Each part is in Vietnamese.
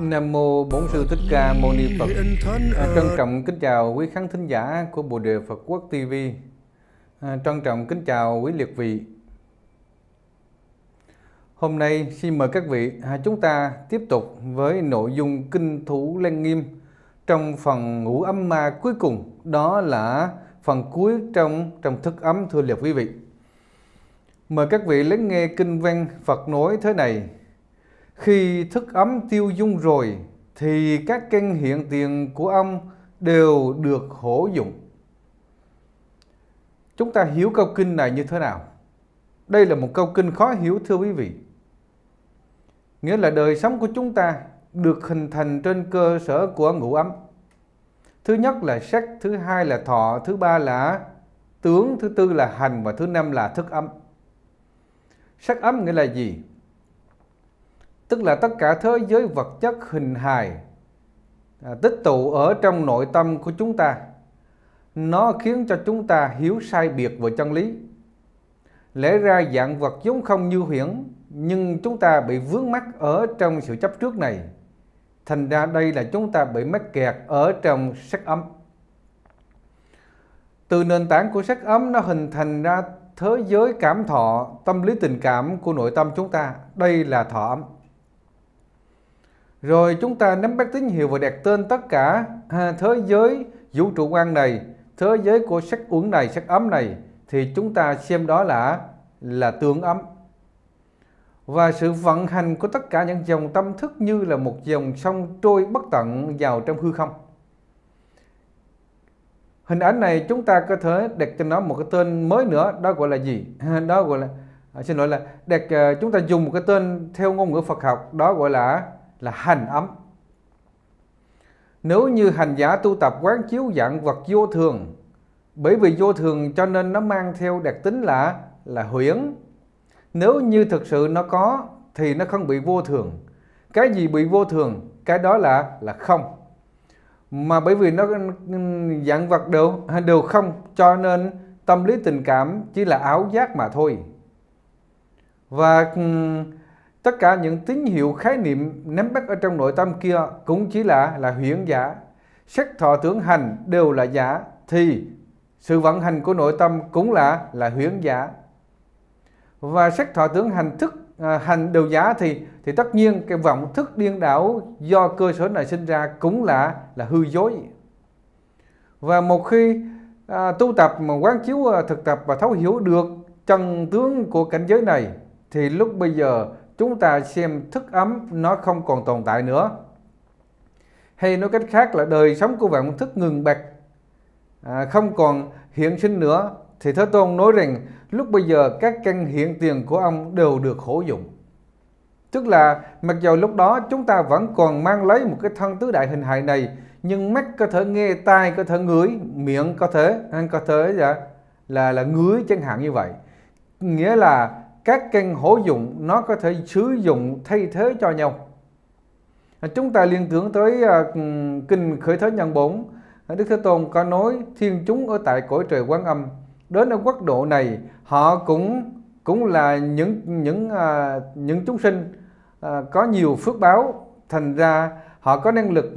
Nam Mô Bổn Sư Thích Ca Mâu Ni Phật à, Trân trọng kính chào quý khán thính giả của Bồ Đề Phật Quốc TV à, Trân trọng kính chào quý liệt vị Hôm nay xin mời các vị à, chúng ta tiếp tục với nội dung Kinh Thủ Lăng Nghiêm Trong phần ngũ âm ma cuối cùng đó là phần cuối trong trong thức ấm thưa liệt quý vị Mời các vị lắng nghe kinh văn Phật nói thế này khi thức ấm tiêu dung rồi thì các kênh hiện tiền của ông đều được hổ dụng. Chúng ta hiểu câu kinh này như thế nào? Đây là một câu kinh khó hiểu thưa quý vị. Nghĩa là đời sống của chúng ta được hình thành trên cơ sở của ngũ ấm. Thứ nhất là sắc, thứ hai là thọ, thứ ba là tướng, thứ tư là hành và thứ năm là thức ấm. Sắc ấm nghĩa là gì? tức là tất cả thế giới vật chất hình hài à, tích tụ ở trong nội tâm của chúng ta nó khiến cho chúng ta hiểu sai biệt về chân lý lẽ ra dạng vật giống không như huyễn nhưng chúng ta bị vướng mắc ở trong sự chấp trước này thành ra đây là chúng ta bị mắc kẹt ở trong sắc ấm từ nền tảng của sắc ấm nó hình thành ra thế giới cảm thọ tâm lý tình cảm của nội tâm chúng ta đây là thọ ấm rồi chúng ta nắm bắt tín hiệu và đặt tên tất cả thế giới vũ trụ quan này, thế giới của sắc uẩn này, sắc ấm này thì chúng ta xem đó là là tương ấm. Và sự vận hành của tất cả những dòng tâm thức như là một dòng sông trôi bất tận vào trong hư không. Hình ảnh này chúng ta có thể đặt cho nó một cái tên mới nữa, đó gọi là gì? Đó gọi là à, xin lỗi là đặt à, chúng ta dùng một cái tên theo ngôn ngữ Phật học, đó gọi là là hành ấm. Nếu như hành giả tu tập quán chiếu dạng vật vô thường, bởi vì vô thường cho nên nó mang theo đặc tính là là huyễn. Nếu như thực sự nó có thì nó không bị vô thường. Cái gì bị vô thường, cái đó là là không. Mà bởi vì nó dạng vật đều đều không cho nên tâm lý tình cảm chỉ là áo giác mà thôi. Và Tất cả những tín hiệu khái niệm nắm bắt ở trong nội tâm kia cũng chỉ là là huyễn giả. Sắc thọ tưởng hành đều là giả thì sự vận hành của nội tâm cũng là là huyễn giả. Và sắc thọ tưởng hành thức à, hành đều giả thì thì tất nhiên cái vọng thức điên đảo do cơ sở này sinh ra cũng là là hư dối. Và một khi à, tu tập mà quán chiếu à, thực tập và thấu hiểu được chân tướng của cảnh giới này thì lúc bây giờ chúng ta xem thức ấm nó không còn tồn tại nữa hay nói cách khác là đời sống của vạn thức ngừng bạc à, không còn hiện sinh nữa thì thế tôn nói rằng lúc bây giờ các căn hiện tiền của ông đều được khổ dụng tức là mặc dù lúc đó chúng ta vẫn còn mang lấy một cái thân tứ đại hình hài này nhưng mắt có thể nghe tai có thể ngửi miệng có thể ăn à, có thể dạ, là là là ngửi chẳng hạn như vậy nghĩa là các kênh hữu dụng nó có thể sử dụng thay thế cho nhau à, chúng ta liên tưởng tới à, kinh khởi thế nhân bổn à, đức thế tôn có nói thiên chúng ở tại cõi trời quan âm đến ở quốc độ này họ cũng cũng là những những những chúng sinh có nhiều phước báo thành ra họ có năng lực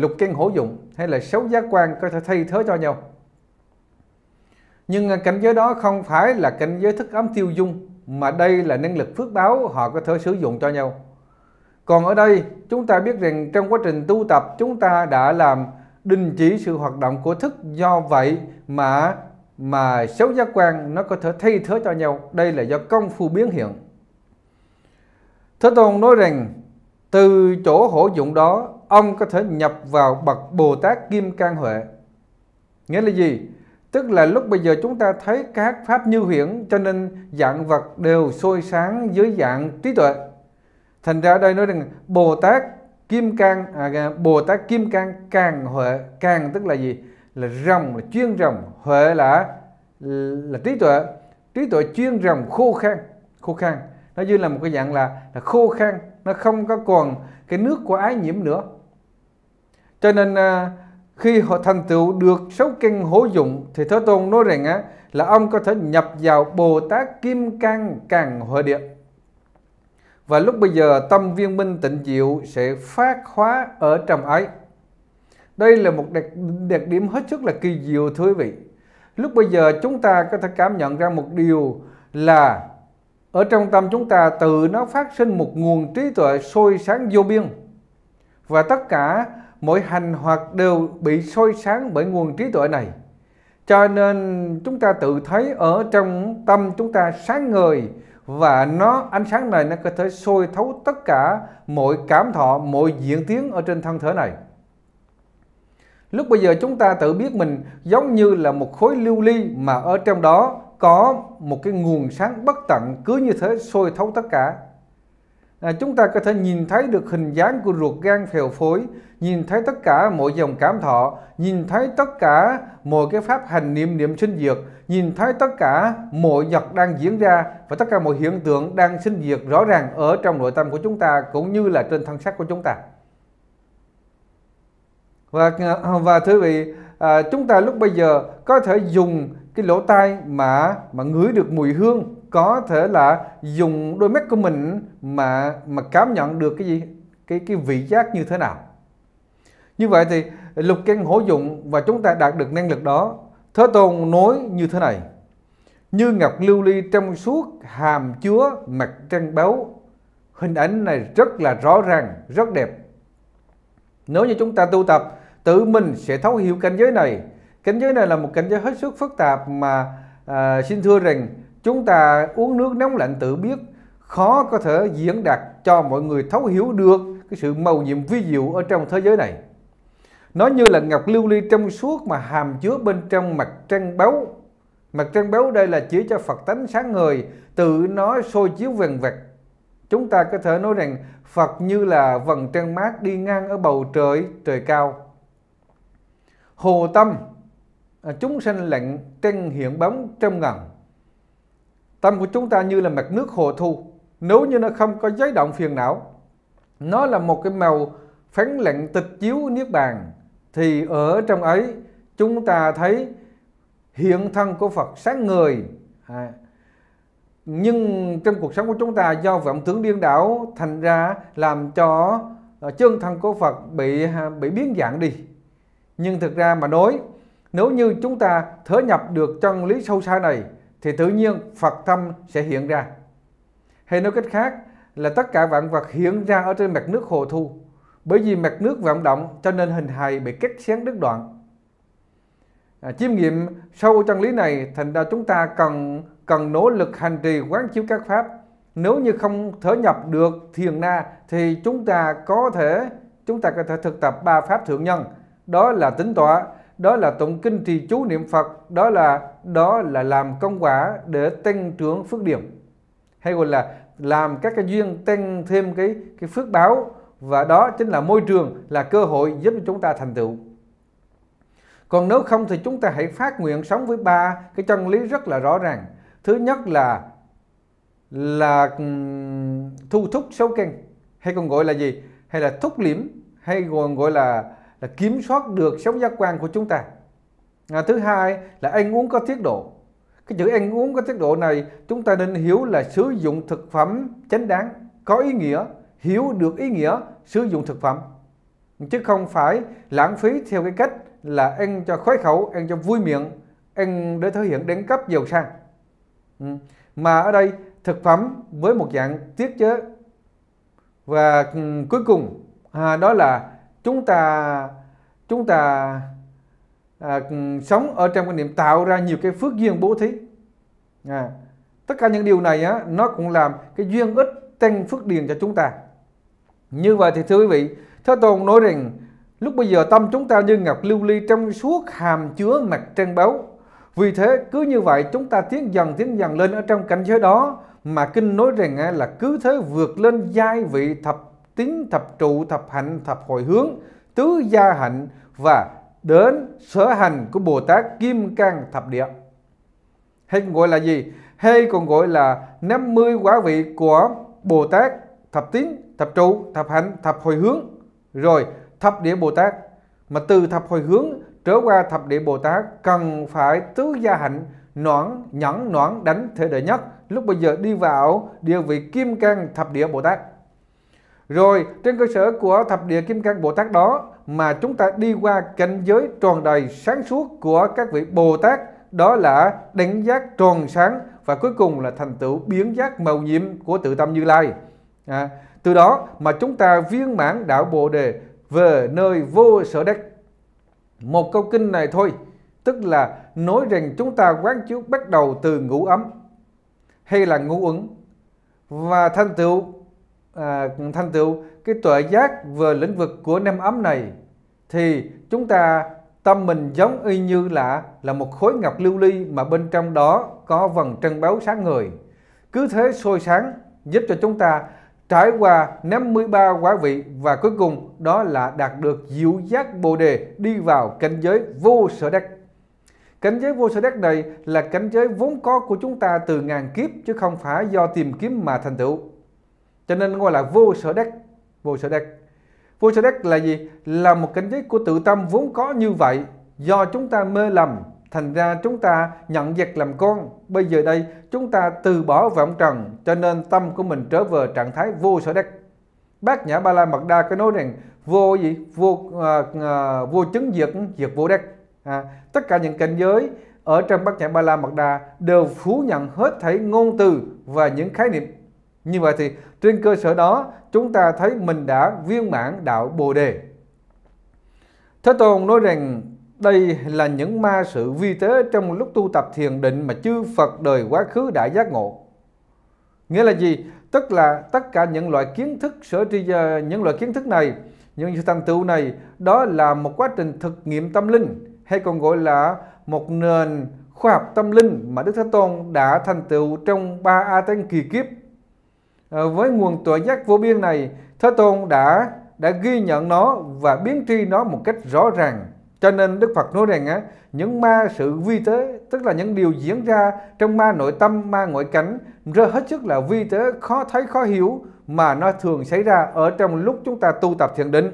lục căn hữu dụng hay là sáu giác quan có thể thay thế cho nhau nhưng cảnh giới đó không phải là cảnh giới thức ấm tiêu dung mà đây là năng lực phước báo họ có thể sử dụng cho nhau. Còn ở đây, chúng ta biết rằng trong quá trình tu tập chúng ta đã làm đình chỉ sự hoạt động của thức do vậy mà mà sáu giác quan nó có thể thay thế cho nhau. Đây là do công phu biến hiện. Thế Tôn nói rằng từ chỗ hổ dụng đó ông có thể nhập vào bậc Bồ Tát Kim Cang Huệ. Nghĩa là gì? Tức là lúc bây giờ chúng ta thấy các pháp như hiển cho nên dạng vật đều sôi sáng dưới dạng trí tuệ. Thành ra đây nói rằng Bồ Tát Kim Cang à, Bồ Tát Kim Cang càng huệ càng tức là gì? Là rồng là chuyên rồng, huệ là là trí tuệ, trí tuệ chuyên rồng khô khan, khô khan. Nó như là một cái dạng là là khô khan, nó không có còn cái nước của ái nhiễm nữa. Cho nên à, khi họ thành tựu được sáu căn hố dụng thì Thế Tôn nói rằng á là ông có thể nhập vào Bồ Tát Kim Cang Càng Hội Địa. Và lúc bây giờ tâm viên minh tịnh diệu sẽ phát hóa ở trong ấy. Đây là một đặc, đặc điểm hết sức là kỳ diệu thưa quý vị. Lúc bây giờ chúng ta có thể cảm nhận ra một điều là ở trong tâm chúng ta tự nó phát sinh một nguồn trí tuệ sôi sáng vô biên. Và tất cả mỗi hành hoạt đều bị soi sáng bởi nguồn trí tuệ này. Cho nên chúng ta tự thấy ở trong tâm chúng ta sáng ngời và nó ánh sáng này nó có thể sôi thấu tất cả mọi cảm thọ, mọi diễn tiến ở trên thân thể này. Lúc bây giờ chúng ta tự biết mình giống như là một khối lưu ly mà ở trong đó có một cái nguồn sáng bất tận cứ như thế sôi thấu tất cả à, chúng ta có thể nhìn thấy được hình dáng của ruột gan phèo phối, nhìn thấy tất cả mọi dòng cảm thọ, nhìn thấy tất cả mọi cái pháp hành niệm niệm sinh diệt, nhìn thấy tất cả mọi vật đang diễn ra và tất cả mọi hiện tượng đang sinh diệt rõ ràng ở trong nội tâm của chúng ta cũng như là trên thân xác của chúng ta. Và và thưa vị, à, chúng ta lúc bây giờ có thể dùng cái lỗ tai mà mà ngửi được mùi hương có thể là dùng đôi mắt của mình mà mà cảm nhận được cái gì cái cái vị giác như thế nào như vậy thì lục căn hữu dụng và chúng ta đạt được năng lực đó thế tôn nói như thế này như ngọc lưu ly trong suốt hàm chứa mặt trăng báu hình ảnh này rất là rõ ràng rất đẹp nếu như chúng ta tu tập tự mình sẽ thấu hiểu cảnh giới này cảnh giới này là một cảnh giới hết sức phức tạp mà à, xin thưa rằng chúng ta uống nước nóng lạnh tự biết khó có thể diễn đạt cho mọi người thấu hiểu được cái sự màu nhiệm vi diệu ở trong thế giới này nó như là ngọc lưu ly trong suốt mà hàm chứa bên trong mặt trăng báu mặt trăng báu đây là chỉ cho phật tánh sáng ngời tự nó sôi chiếu vần vẹt chúng ta có thể nói rằng phật như là vầng trăng mát đi ngang ở bầu trời trời cao hồ tâm à, chúng sanh lạnh trăng hiện bóng trong ngần Tâm của chúng ta như là mặt nước hồ thu, nếu như nó không có giấy động phiền não, nó là một cái màu phán lệnh tịch chiếu niết bàn thì ở trong ấy chúng ta thấy hiện thân của Phật sáng người à. nhưng trong cuộc sống của chúng ta do vọng tưởng điên đảo thành ra làm cho ờ, chân thân của Phật bị à, bị biến dạng đi nhưng thực ra mà nói nếu như chúng ta thở nhập được chân lý sâu xa này thì tự nhiên Phật tâm sẽ hiện ra. Hay nói cách khác là tất cả vạn vật hiện ra ở trên mặt nước hồ thu. Bởi vì mặt nước vận động cho nên hình hài bị cắt xén đứt đoạn. À, chiêm nghiệm sâu chân lý này thành ra chúng ta cần cần nỗ lực hành trì quán chiếu các pháp. Nếu như không thở nhập được thiền na thì chúng ta có thể chúng ta có thể thực tập ba pháp thượng nhân đó là tính tọa đó là tụng kinh trì chú niệm Phật, đó là đó là làm công quả để tăng trưởng phước điểm. Hay gọi là làm các cái duyên tăng thêm cái cái phước báo và đó chính là môi trường là cơ hội giúp chúng ta thành tựu. Còn nếu không thì chúng ta hãy phát nguyện sống với ba cái chân lý rất là rõ ràng. Thứ nhất là là thu thúc xấu căn hay còn gọi là gì? Hay là thúc liễm hay còn gọi là là kiểm soát được sống giác quan của chúng ta à, thứ hai là ăn uống có tiết độ cái chữ ăn uống có tiết độ này chúng ta nên hiểu là sử dụng thực phẩm chánh đáng có ý nghĩa hiểu được ý nghĩa sử dụng thực phẩm chứ không phải lãng phí theo cái cách là ăn cho khoái khẩu ăn cho vui miệng ăn để thể hiện đẳng cấp giàu sang ừ, mà ở đây thực phẩm với một dạng tiết chế và ừ, cuối cùng à, đó là chúng ta chúng ta à, sống ở trong quan niệm tạo ra nhiều cái phước duyên bố thí à, tất cả những điều này á, nó cũng làm cái duyên ích tăng phước điền cho chúng ta như vậy thì thưa quý vị thế tôn nói rằng lúc bây giờ tâm chúng ta như ngọc lưu ly trong suốt hàm chứa mặt trăng báu vì thế cứ như vậy chúng ta tiến dần tiến dần lên ở trong cảnh giới đó mà kinh nói rằng là cứ thế vượt lên giai vị thập tính thập trụ thập hạnh thập hồi hướng tứ gia hạnh và đến sở hành của Bồ Tát Kim Cang Thập Địa hay gọi là gì hay còn gọi là 50 quả vị của Bồ Tát thập tín thập trụ thập hạnh thập hồi hướng rồi thập địa Bồ Tát mà từ thập hồi hướng trở qua thập địa Bồ Tát cần phải tứ gia hạnh noãn nhẫn noãn đánh thể đệ nhất lúc bây giờ đi vào địa vị kim cang thập địa Bồ Tát rồi trên cơ sở của thập địa kim cang Bồ Tát đó mà chúng ta đi qua cảnh giới tròn đầy sáng suốt của các vị Bồ Tát đó là đánh giác tròn sáng và cuối cùng là thành tựu biến giác màu nhiệm của tự tâm Như Lai. À, từ đó mà chúng ta viên mãn đạo Bồ đề về nơi vô sở đắc. Một câu kinh này thôi, tức là nói rằng chúng ta quán chiếu bắt đầu từ ngũ ấm hay là ngũ uẩn và thành tựu à, thành tựu cái tuệ giác về lĩnh vực của năm ấm này thì chúng ta tâm mình giống y như là là một khối ngọc lưu ly mà bên trong đó có vầng trân báu sáng ngời cứ thế sôi sáng giúp cho chúng ta trải qua 53 quả vị và cuối cùng đó là đạt được diệu giác Bồ đề đi vào cảnh giới vô sở đắc. Cảnh giới vô sở đắc này là cảnh giới vốn có của chúng ta từ ngàn kiếp chứ không phải do tìm kiếm mà thành tựu cho nên gọi là vô sở đắc vô sở đắc vô sở đắc là gì là một cảnh giới của tự tâm vốn có như vậy do chúng ta mê lầm thành ra chúng ta nhận vật làm con bây giờ đây chúng ta từ bỏ vọng trần cho nên tâm của mình trở về trạng thái vô sở đắc bác nhã ba la mật đa có nói rằng vô gì vô à, à, vô chứng diệt diệt vô đắc à, tất cả những cảnh giới ở trong bát nhã ba la mật đa đều phủ nhận hết thảy ngôn từ và những khái niệm như vậy thì trên cơ sở đó chúng ta thấy mình đã viên mãn đạo Bồ Đề. Thế Tôn nói rằng đây là những ma sự vi tế trong lúc tu tập thiền định mà chư Phật đời quá khứ đã giác ngộ. Nghĩa là gì? Tức là tất cả những loại kiến thức sở tri à, những loại kiến thức này, những sự thành tựu này đó là một quá trình thực nghiệm tâm linh hay còn gọi là một nền khoa học tâm linh mà Đức Thế Tôn đã thành tựu trong ba A Tăng kỳ kiếp Ờ, với nguồn tựa giác vô biên này, Thế Tôn đã đã ghi nhận nó và biến tri nó một cách rõ ràng. Cho nên Đức Phật nói rằng á, những ma sự vi tế, tức là những điều diễn ra trong ma nội tâm, ma ngoại cảnh, rơi hết sức là vi tế, khó thấy, khó hiểu mà nó thường xảy ra ở trong lúc chúng ta tu tập thiền định.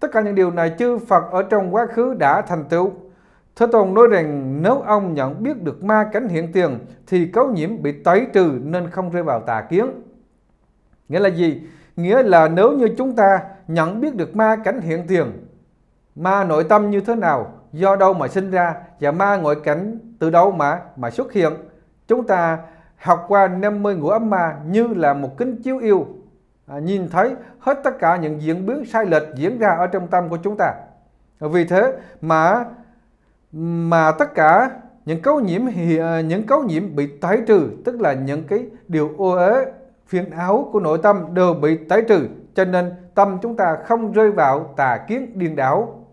Tất cả những điều này chư Phật ở trong quá khứ đã thành tựu. Thế Tôn nói rằng nếu ông nhận biết được ma cánh hiện tiền thì cấu nhiễm bị tẩy trừ nên không rơi vào tà kiến. Nghĩa là gì? Nghĩa là nếu như chúng ta nhận biết được ma cảnh hiện tiền, ma nội tâm như thế nào, do đâu mà sinh ra và ma ngoại cảnh từ đâu mà mà xuất hiện, chúng ta học qua 50 ngũ ấm ma như là một kính chiếu yêu à, nhìn thấy hết tất cả những diễn biến sai lệch diễn ra ở trong tâm của chúng ta vì thế mà mà tất cả những cấu nhiễm à, những cấu nhiễm bị tẩy trừ tức là những cái điều ô uế phiền áo của nội tâm đều bị tái trừ, cho nên tâm chúng ta không rơi vào tà kiến điên đảo.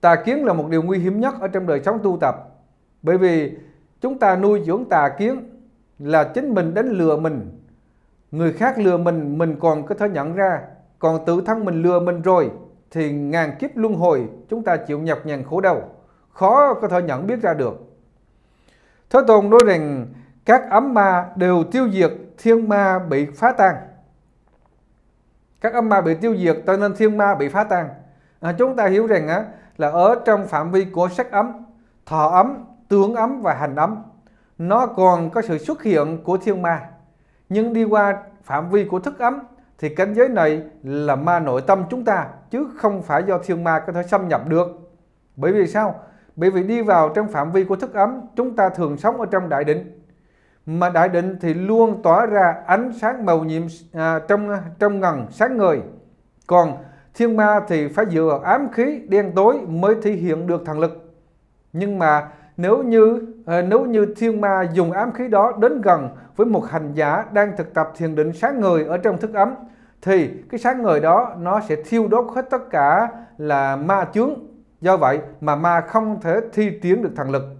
Tà kiến là một điều nguy hiểm nhất ở trong đời sống tu tập, bởi vì chúng ta nuôi dưỡng tà kiến là chính mình đánh lừa mình, người khác lừa mình mình còn có thể nhận ra, còn tự thân mình lừa mình rồi thì ngàn kiếp luân hồi chúng ta chịu nhọc nhằn khổ đau, khó có thể nhận biết ra được. Thế Tôn nói rằng các ấm ma đều tiêu diệt thiên ma bị phá tan các âm ma bị tiêu diệt cho nên thiên ma bị phá tan à, chúng ta hiểu rằng á, là ở trong phạm vi của sắc ấm thọ ấm tướng ấm và hành ấm nó còn có sự xuất hiện của thiên ma nhưng đi qua phạm vi của thức ấm thì cảnh giới này là ma nội tâm chúng ta chứ không phải do thiên ma có thể xâm nhập được bởi vì sao bởi vì đi vào trong phạm vi của thức ấm chúng ta thường sống ở trong đại định mà đại định thì luôn tỏa ra ánh sáng màu nhiệm à, trong trong ngần sáng người, còn thiên ma thì phải dựa vào ám khí đen tối mới thể hiện được thần lực nhưng mà nếu như à, nếu như thiên ma dùng ám khí đó đến gần với một hành giả đang thực tập thiền định sáng người ở trong thức ấm thì cái sáng người đó nó sẽ thiêu đốt hết tất cả là ma chướng do vậy mà ma không thể thi triển được thần lực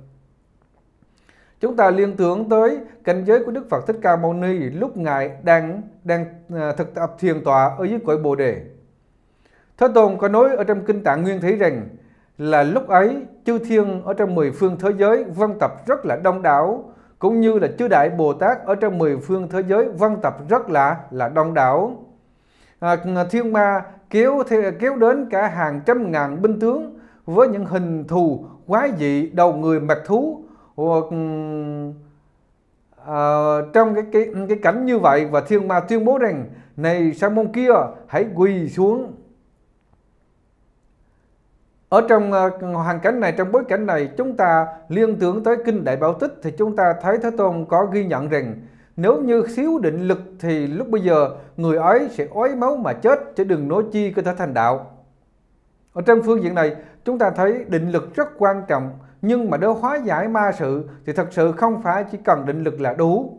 Chúng ta liên tưởng tới cảnh giới của Đức Phật Thích Ca Mâu Ni lúc Ngài đang đang ờ, thực tập thiền tọa ở dưới cội Bồ Đề. Thế Tôn có nói ở trong Kinh Tạng Nguyên thấy rằng là lúc ấy chư thiên ở trong mười phương thế giới văn tập rất là đông đảo cũng như là chư đại Bồ Tát ở trong mười phương thế giới văn tập rất là là đông đảo. À, thiên ma kéo kéo đến cả hàng trăm ngàn binh tướng với những hình thù quái dị đầu người mặt thú hoặc ừ, à, trong cái cái cái cảnh như vậy và thiên ma tuyên bố rằng này sang môn kia hãy quỳ xuống ở trong ờ, hoàn cảnh này trong bối cảnh này chúng ta liên tưởng tới kinh đại bảo tích thì chúng ta thấy thế tôn có ghi nhận rằng nếu như xíu định lực thì lúc bây giờ người ấy sẽ ói máu mà chết chứ đừng nói chi có thể thành đạo ở trong phương diện này chúng ta thấy định lực rất quan trọng nhưng mà để hóa giải ma sự thì thật sự không phải chỉ cần định lực là đủ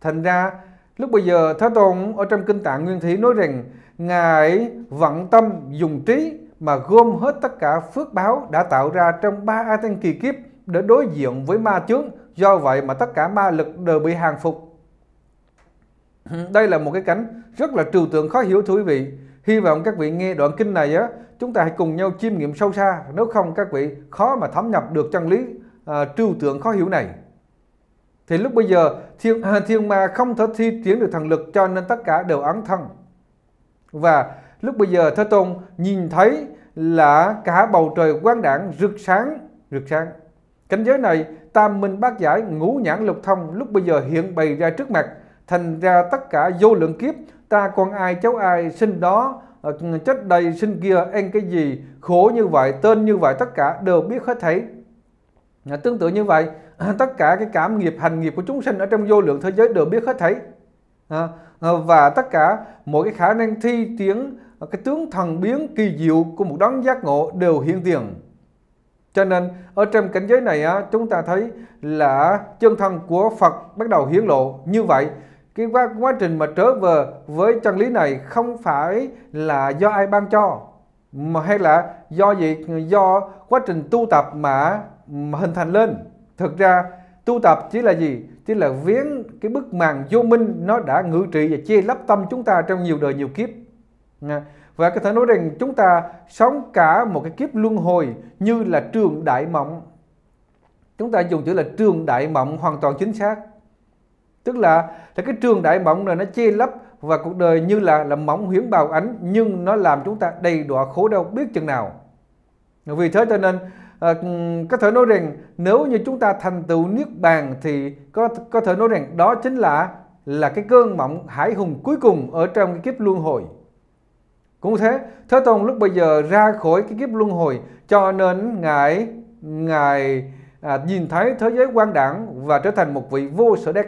thành ra lúc bây giờ Thế Tôn ở trong kinh tạng nguyên thủy nói rằng ngài vận tâm dùng trí mà gom hết tất cả phước báo đã tạo ra trong ba a tăng kỳ kiếp để đối diện với ma chướng do vậy mà tất cả ma lực đều bị hàng phục đây là một cái cảnh rất là trừu tượng khó hiểu thú vị Hy vọng các vị nghe đoạn kinh này á, chúng ta hãy cùng nhau chiêm nghiệm sâu xa, nếu không các vị khó mà thấm nhập được chân lý à, trừu tượng khó hiểu này. Thì lúc bây giờ thiên, à, thiên ma không thể thi triển được thần lực cho nên tất cả đều ấn thân. Và lúc bây giờ Thế Tôn nhìn thấy là cả bầu trời quang đảng rực sáng, rực sáng. Cảnh giới này tam minh bát giải ngũ nhãn lục thông lúc bây giờ hiện bày ra trước mặt thành ra tất cả vô lượng kiếp ta con ai cháu ai sinh đó ờ, chất đầy sinh kia em cái gì khổ như vậy tên như vậy tất cả đều biết hết thấy tương tự như vậy à, tất cả cái cảm nghiệp hành nghiệp của chúng sinh ở trong vô lượng thế giới đều biết hết thấy à, ờ, và tất cả mọi cái khả năng thi tiếng ờ, cái tướng thần biến kỳ diệu của một đấng giác ngộ đều hiện tiền cho nên ở trong cảnh giới này chúng ta thấy là chân thân của Phật bắt đầu hiển lộ như vậy cái quá, quá trình mà trở về với chân lý này không phải là do ai ban cho mà hay là do gì do quá trình tu tập mà, mà hình thành lên thực ra tu tập chỉ là gì chỉ là viếng cái bức màn vô minh nó đã ngự trị và che lấp tâm chúng ta trong nhiều đời nhiều kiếp và có thể nói rằng chúng ta sống cả một cái kiếp luân hồi như là trường đại mộng chúng ta dùng chữ là trường đại mộng hoàn toàn chính xác tức là thì cái trường đại mộng này nó che lấp và cuộc đời như là là mỏng huyễn bào ánh nhưng nó làm chúng ta đầy đọa khổ đau biết chừng nào vì thế cho nên à, có thể nói rằng nếu như chúng ta thành tựu niết bàn thì có có thể nói rằng đó chính là là cái cơn mộng hải hùng cuối cùng ở trong cái kiếp luân hồi cũng thế thế tôn lúc bây giờ ra khỏi cái kiếp luân hồi cho nên ngài ngài à, nhìn thấy thế giới quan đảng và trở thành một vị vô sở đắc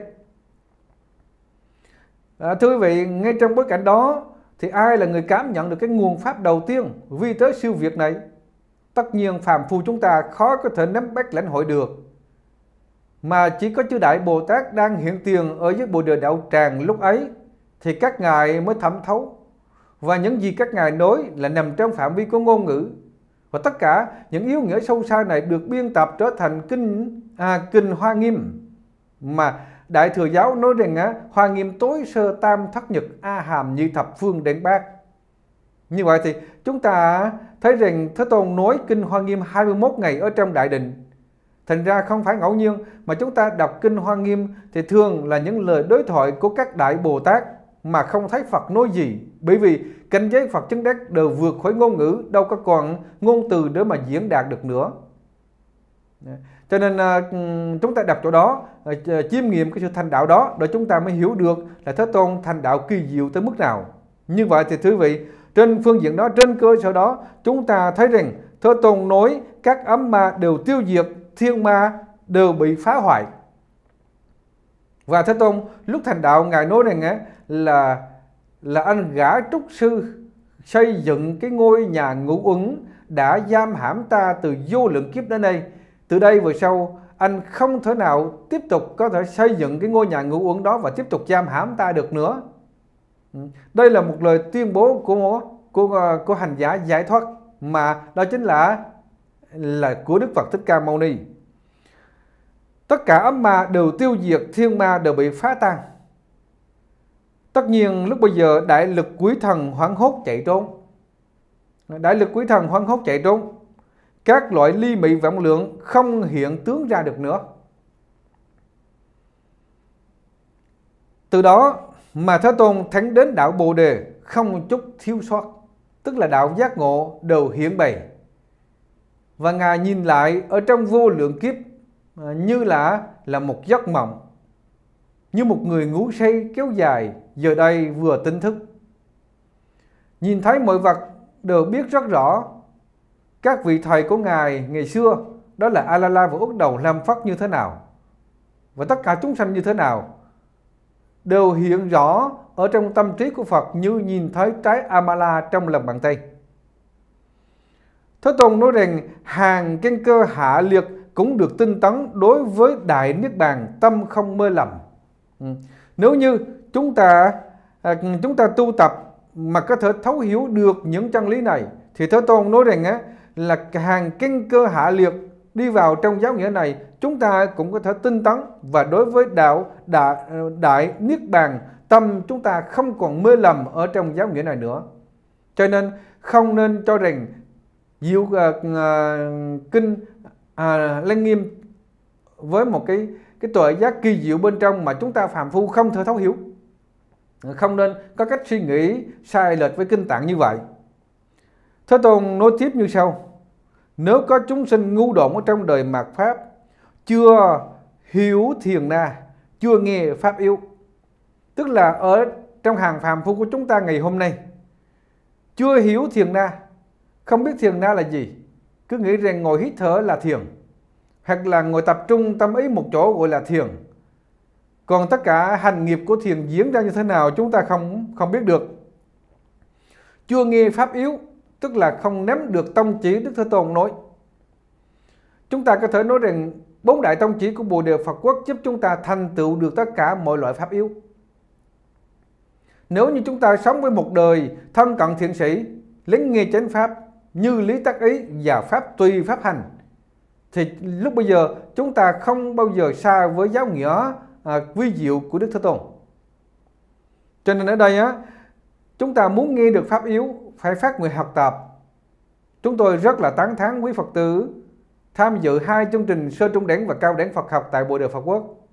à, thưa quý vị ngay trong bối cảnh đó thì ai là người cảm nhận được cái nguồn pháp đầu tiên vi tới siêu việt này tất nhiên phàm phu chúng ta khó có thể nắm bắt lãnh hội được mà chỉ có chư đại bồ tát đang hiện tiền ở dưới bồ đề đạo tràng lúc ấy thì các ngài mới thẩm thấu và những gì các ngài nói là nằm trong phạm vi của ngôn ngữ và tất cả những yếu nghĩa sâu xa này được biên tập trở thành kinh à, kinh hoa nghiêm mà Đại thừa giáo nói rằng á, Hoa Nghiêm tối sơ tam thất nhật A hàm như thập phương đến bát. Như vậy thì chúng ta thấy rằng Thế Tôn nói Kinh Hoa Nghiêm 21 ngày ở trong Đại Định. Thành ra không phải ngẫu nhiên mà chúng ta đọc Kinh Hoa Nghiêm thì thường là những lời đối thoại của các Đại Bồ Tát mà không thấy Phật nói gì. Bởi vì cảnh giới Phật chứng đắc đều vượt khỏi ngôn ngữ, đâu có còn ngôn từ để mà diễn đạt được nữa. Cho nên à, chúng ta đọc chỗ đó Ờ, ờ, chiêm nghiệm cái sự thành đạo đó để chúng ta mới hiểu được là Thế Tôn thành đạo kỳ diệu tới mức nào. Như vậy thì thưa quý vị, trên phương diện đó, trên cơ sở đó, chúng ta thấy rằng Thế Tôn nói các ấm ma đều tiêu diệt, thiên ma đều bị phá hoại. Và Thế Tôn lúc thành đạo Ngài nói rằng á, là là anh gã trúc sư xây dựng cái ngôi nhà ngũ ứng đã giam hãm ta từ vô lượng kiếp đến đây. Từ đây về sau anh không thể nào tiếp tục có thể xây dựng cái ngôi nhà ngũ uẩn đó và tiếp tục giam hãm ta được nữa ừ. đây là một lời tuyên bố của của ờ, của hành giả giải thoát mà đó chính là là của Đức Phật Thích Ca Mâu Ni. Tất cả ấm ma đều tiêu diệt, thiên ma đều bị phá tan. Tất nhiên lúc bây giờ đại lực quý thần hoảng hốt chạy trốn. Đại lực quý thần hoảng hốt chạy trốn các loại ly mị vọng lượng không hiện tướng ra được nữa. Từ đó mà Thế Tôn thắng đến đạo Bồ Đề không chút thiếu sót, tức là đạo giác ngộ đều hiển bày. Và Ngài nhìn lại ở trong vô lượng kiếp à, như là là một giấc mộng, như một người ngủ say kéo dài giờ đây vừa tỉnh thức. Nhìn thấy mọi vật đều biết rất rõ các vị thầy của Ngài ngày xưa đó là Alala và Úc Đầu Lam Phất như thế nào và tất cả chúng sanh như thế nào đều hiện rõ ở trong tâm trí của Phật như nhìn thấy trái Amala trong lòng bàn tay. Thế Tôn nói rằng hàng căn cơ hạ liệt cũng được tinh tấn đối với Đại Niết Bàn tâm không mơ lầm. Ừ. Nếu như chúng ta à, chúng ta tu tập mà có thể thấu hiểu được những chân lý này thì Thế Tôn nói rằng á, là hàng căn cơ hạ liệt đi vào trong giáo nghĩa này chúng ta cũng có thể tinh tấn và đối với đạo đại, ờ, đại niết bàn tâm chúng ta không còn mê lầm ở trong giáo nghĩa này nữa cho nên không nên cho rằng diệu uh, uh, kinh uh, lăng nghiêm với một cái cái tuệ giác kỳ diệu bên trong mà chúng ta phàm phu không thể thấu hiểu không nên có cách suy nghĩ sai lệch với kinh tạng như vậy thế tôn nói tiếp như sau nếu có chúng sinh ngu độn ở trong đời mạt Pháp, chưa hiểu thiền na, chưa nghe Pháp yếu, tức là ở trong hàng phàm phu của chúng ta ngày hôm nay, chưa hiểu thiền na, không biết thiền na là gì, cứ nghĩ rằng ngồi hít thở là thiền, hoặc là ngồi tập trung tâm ý một chỗ gọi là thiền. Còn tất cả hành nghiệp của thiền diễn ra như thế nào chúng ta không không biết được. Chưa nghe pháp yếu tức là không nắm được tông chỉ Đức Thế Tôn nói. Chúng ta có thể nói rằng bốn đại tông chỉ của Bồ Đề Phật Quốc giúp chúng ta thành tựu được tất cả mọi loại pháp yếu. Nếu như chúng ta sống với một đời thân cận thiện sĩ, lắng nghe chánh pháp như lý Tắc ý và pháp tùy pháp hành thì lúc bây giờ chúng ta không bao giờ xa với giáo nghĩa à, quy diệu của Đức Thế Tôn. Cho nên ở đây á, chúng ta muốn nghe được pháp yếu hay phát nguyện học tập. Chúng tôi rất là tán thán quý Phật tử tham dự hai chương trình sơ trung đẳng và cao đẳng Phật học tại Bồ Đề Phật Quốc.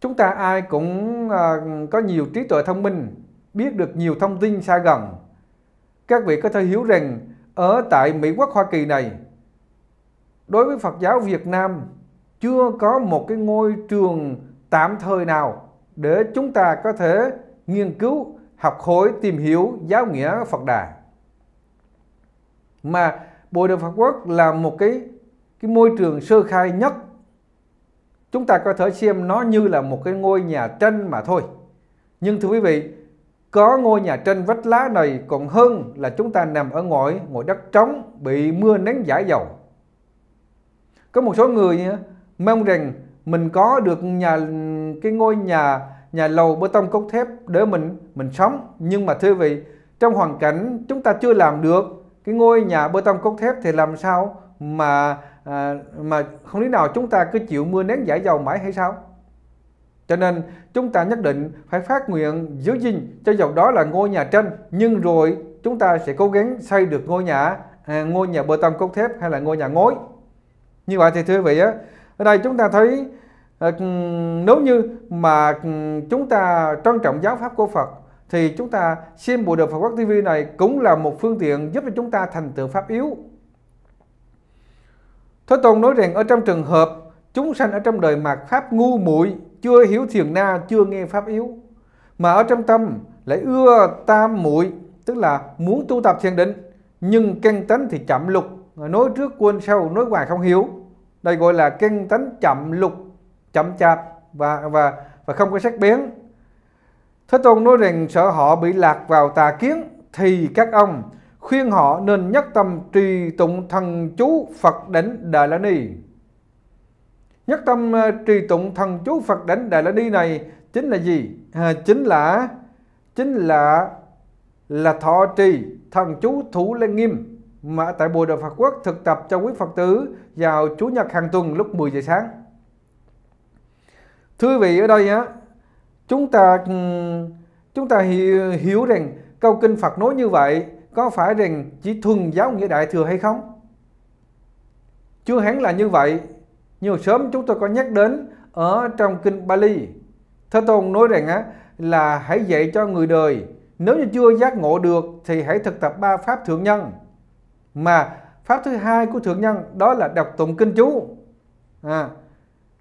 Chúng ta ai cũng à, có nhiều trí tuệ thông minh, biết được nhiều thông tin xa gần. Các vị có thể hiểu rằng ở tại Mỹ Quốc Hoa Kỳ này, đối với Phật giáo Việt Nam chưa có một cái ngôi trường tạm thời nào để chúng ta có thể nghiên cứu học khối tìm hiểu giáo nghĩa Phật Đà mà Bồ Đề Phật Quốc là một cái cái môi trường sơ khai nhất chúng ta có thể xem nó như là một cái ngôi nhà tranh mà thôi nhưng thưa quý vị có ngôi nhà tranh vách lá này còn hơn là chúng ta nằm ở ngoài ngồi đất trống bị mưa nắng giả dầu có một số người mong rằng mình có được nhà cái ngôi nhà nhà lầu bê tông cốt thép để mình mình sống nhưng mà thưa vị trong hoàn cảnh chúng ta chưa làm được cái ngôi nhà bê tông cốt thép thì làm sao mà à, mà không lý nào chúng ta cứ chịu mưa nén giải dầu mãi hay sao cho nên chúng ta nhất định phải phát nguyện giữ gìn cho dầu đó là ngôi nhà tranh nhưng rồi chúng ta sẽ cố gắng xây được ngôi nhà à, ngôi nhà bê tông cốt thép hay là ngôi nhà ngói như vậy thì thưa vị á ở đây chúng ta thấy Ờ, ừ, nếu như mà ừ, chúng ta trân trọng giáo pháp của Phật thì chúng ta xem bộ đồ Phật Quốc TV này cũng là một phương tiện giúp cho chúng ta thành tựu pháp yếu. Thế Tôn nói rằng ở trong trường hợp chúng sanh ở trong đời mạt pháp ngu muội chưa hiểu thiền na chưa nghe pháp yếu mà ở trong tâm lại ưa tam muội tức là muốn tu tập thiền định nhưng căn tánh thì chậm lục nói trước quên sau nói hoài không hiểu đây gọi là căn tánh chậm lục chậm chạp và và và không có sắc bén thế tôn nói rằng sợ họ bị lạc vào tà kiến thì các ông khuyên họ nên nhất tâm trì tụng thần chú Phật đảnh Đà La Ni. Nhất tâm ờ, trì tụng thần chú Phật đảnh Đà La Ni này chính là gì? À, chính là chính là là thọ trì thần chú thủ lăng nghiêm mà tại Bồ Đề Phật Quốc thực tập cho quý Phật tử vào Chủ nhật hàng tuần lúc 10 giờ sáng thưa quý vị ở đây á chúng ta ừ, chúng ta hiểu, hiểu rằng câu kinh Phật nói như vậy có phải rằng chỉ thuần giáo nghĩa đại thừa hay không? Chưa hẳn là như vậy. Nhiều sớm chúng tôi có nhắc đến ở trong kinh Bali. Thế Tôn nói rằng á là hãy dạy cho người đời nếu như chưa giác ngộ được thì hãy thực tập ba pháp thượng nhân. Mà pháp thứ hai của thượng nhân đó là đọc tụng kinh chú. À,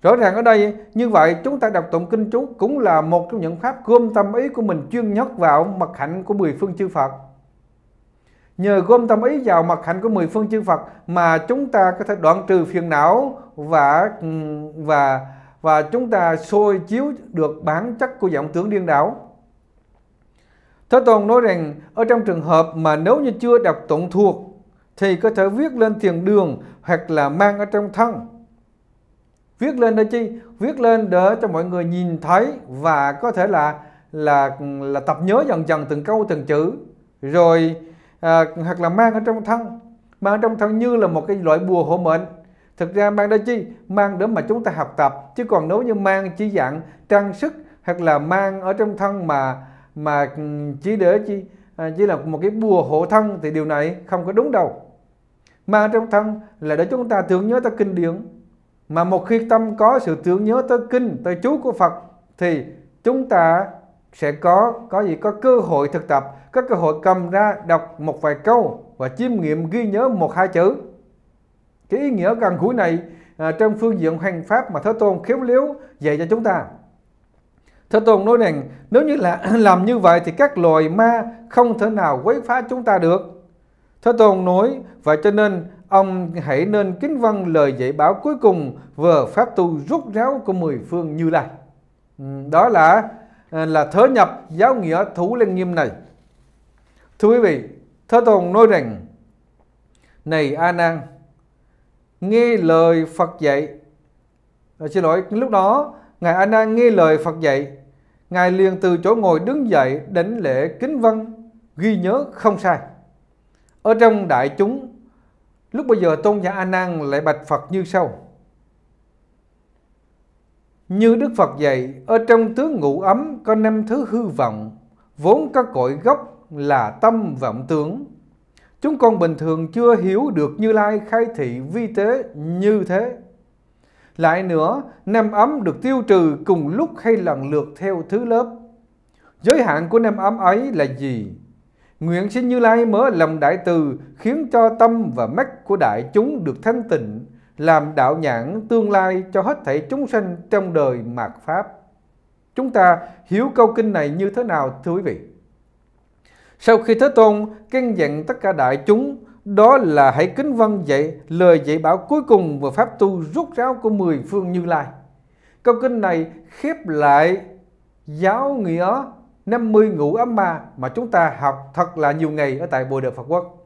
Rõ ràng ở đây như vậy chúng ta đọc tụng kinh chú cũng là một trong những pháp gom tâm ý của mình chuyên nhất vào mặt hạnh của mười phương chư Phật. Nhờ gom tâm ý vào mặt hạnh của mười phương chư Phật mà chúng ta có thể đoạn trừ phiền não và và và chúng ta soi chiếu được bản chất của vọng tưởng điên đảo. Thế Tôn nói rằng ở trong trường hợp mà nếu như chưa đọc tụng thuộc thì có thể viết lên thiền đường hoặc là mang ở trong thân viết lên để chi viết lên để cho mọi người nhìn thấy và có thể là là là tập nhớ dần dần từng câu từng chữ rồi à, hoặc là mang ở trong thân mang ở trong thân như là một cái loại bùa hộ mệnh thực ra mang để chi mang để mà chúng ta học tập chứ còn nếu như mang chỉ dạng trang sức hoặc là mang ở trong thân mà mà ừ, chỉ để chi à, chỉ là một cái bùa hộ thân thì điều này không có đúng đâu mang trong thân là để chúng ta tưởng nhớ ta kinh điển mà một khi tâm có sự tưởng nhớ tới kinh tới chú của Phật thì chúng ta sẽ có có gì có cơ hội thực tập có cơ hội cầm ra đọc một vài câu và chiêm nghiệm ghi nhớ một hai chữ cái ý nghĩa gần gũi này à, trong phương diện hành pháp mà thế tôn khiếu liếu dạy cho chúng ta thế tôn nói rằng nếu như là làm như vậy thì các loài ma không thể nào quấy phá chúng ta được thế tôn nói và cho nên ông hãy nên kính vâng lời dạy bảo cuối cùng vừa pháp tu rút ráo của mười phương Như Lai. Ừ, đó là ờ, là thớ nhập giáo nghĩa thủ lăng nghiêm này. Thưa quý vị, Thế Tôn nói rằng Này A Nan, nghe lời Phật dạy. À, xin lỗi, lúc đó ngài A Nan nghe lời Phật dạy, ngài liền từ chỗ ngồi đứng dậy đảnh lễ kính vân, ghi nhớ không sai. Ở trong đại chúng Lúc bây giờ tôn giả A Nan lại bạch Phật như sau: Như Đức Phật dạy, ở trong tướng ngủ ấm có năm thứ hư vọng, vốn có cội gốc là tâm vọng tướng Chúng con bình thường chưa hiểu được Như Lai khai thị vi tế như thế. Lại nữa, năm ấm được tiêu trừ cùng lúc hay lần lượt theo thứ lớp. Giới hạn của năm ấm ấy là gì? Nguyện xin Như Lai mở lòng đại từ, khiến cho tâm và mắt của đại chúng được thanh tịnh, làm đạo nhãn tương lai cho hết thảy chúng sanh trong đời mạt Pháp. Chúng ta hiểu câu kinh này như thế nào thưa quý vị? Sau khi Thế Tôn căn dặn tất cả đại chúng, đó là hãy kính vâng dạy lời dạy bảo cuối cùng và pháp tu rút ráo của mười phương Như Lai. Câu kinh này khép lại giáo nghĩa 50 ngũ ấm ma mà chúng ta học thật là nhiều ngày ở tại Bồ Đề Phật Quốc.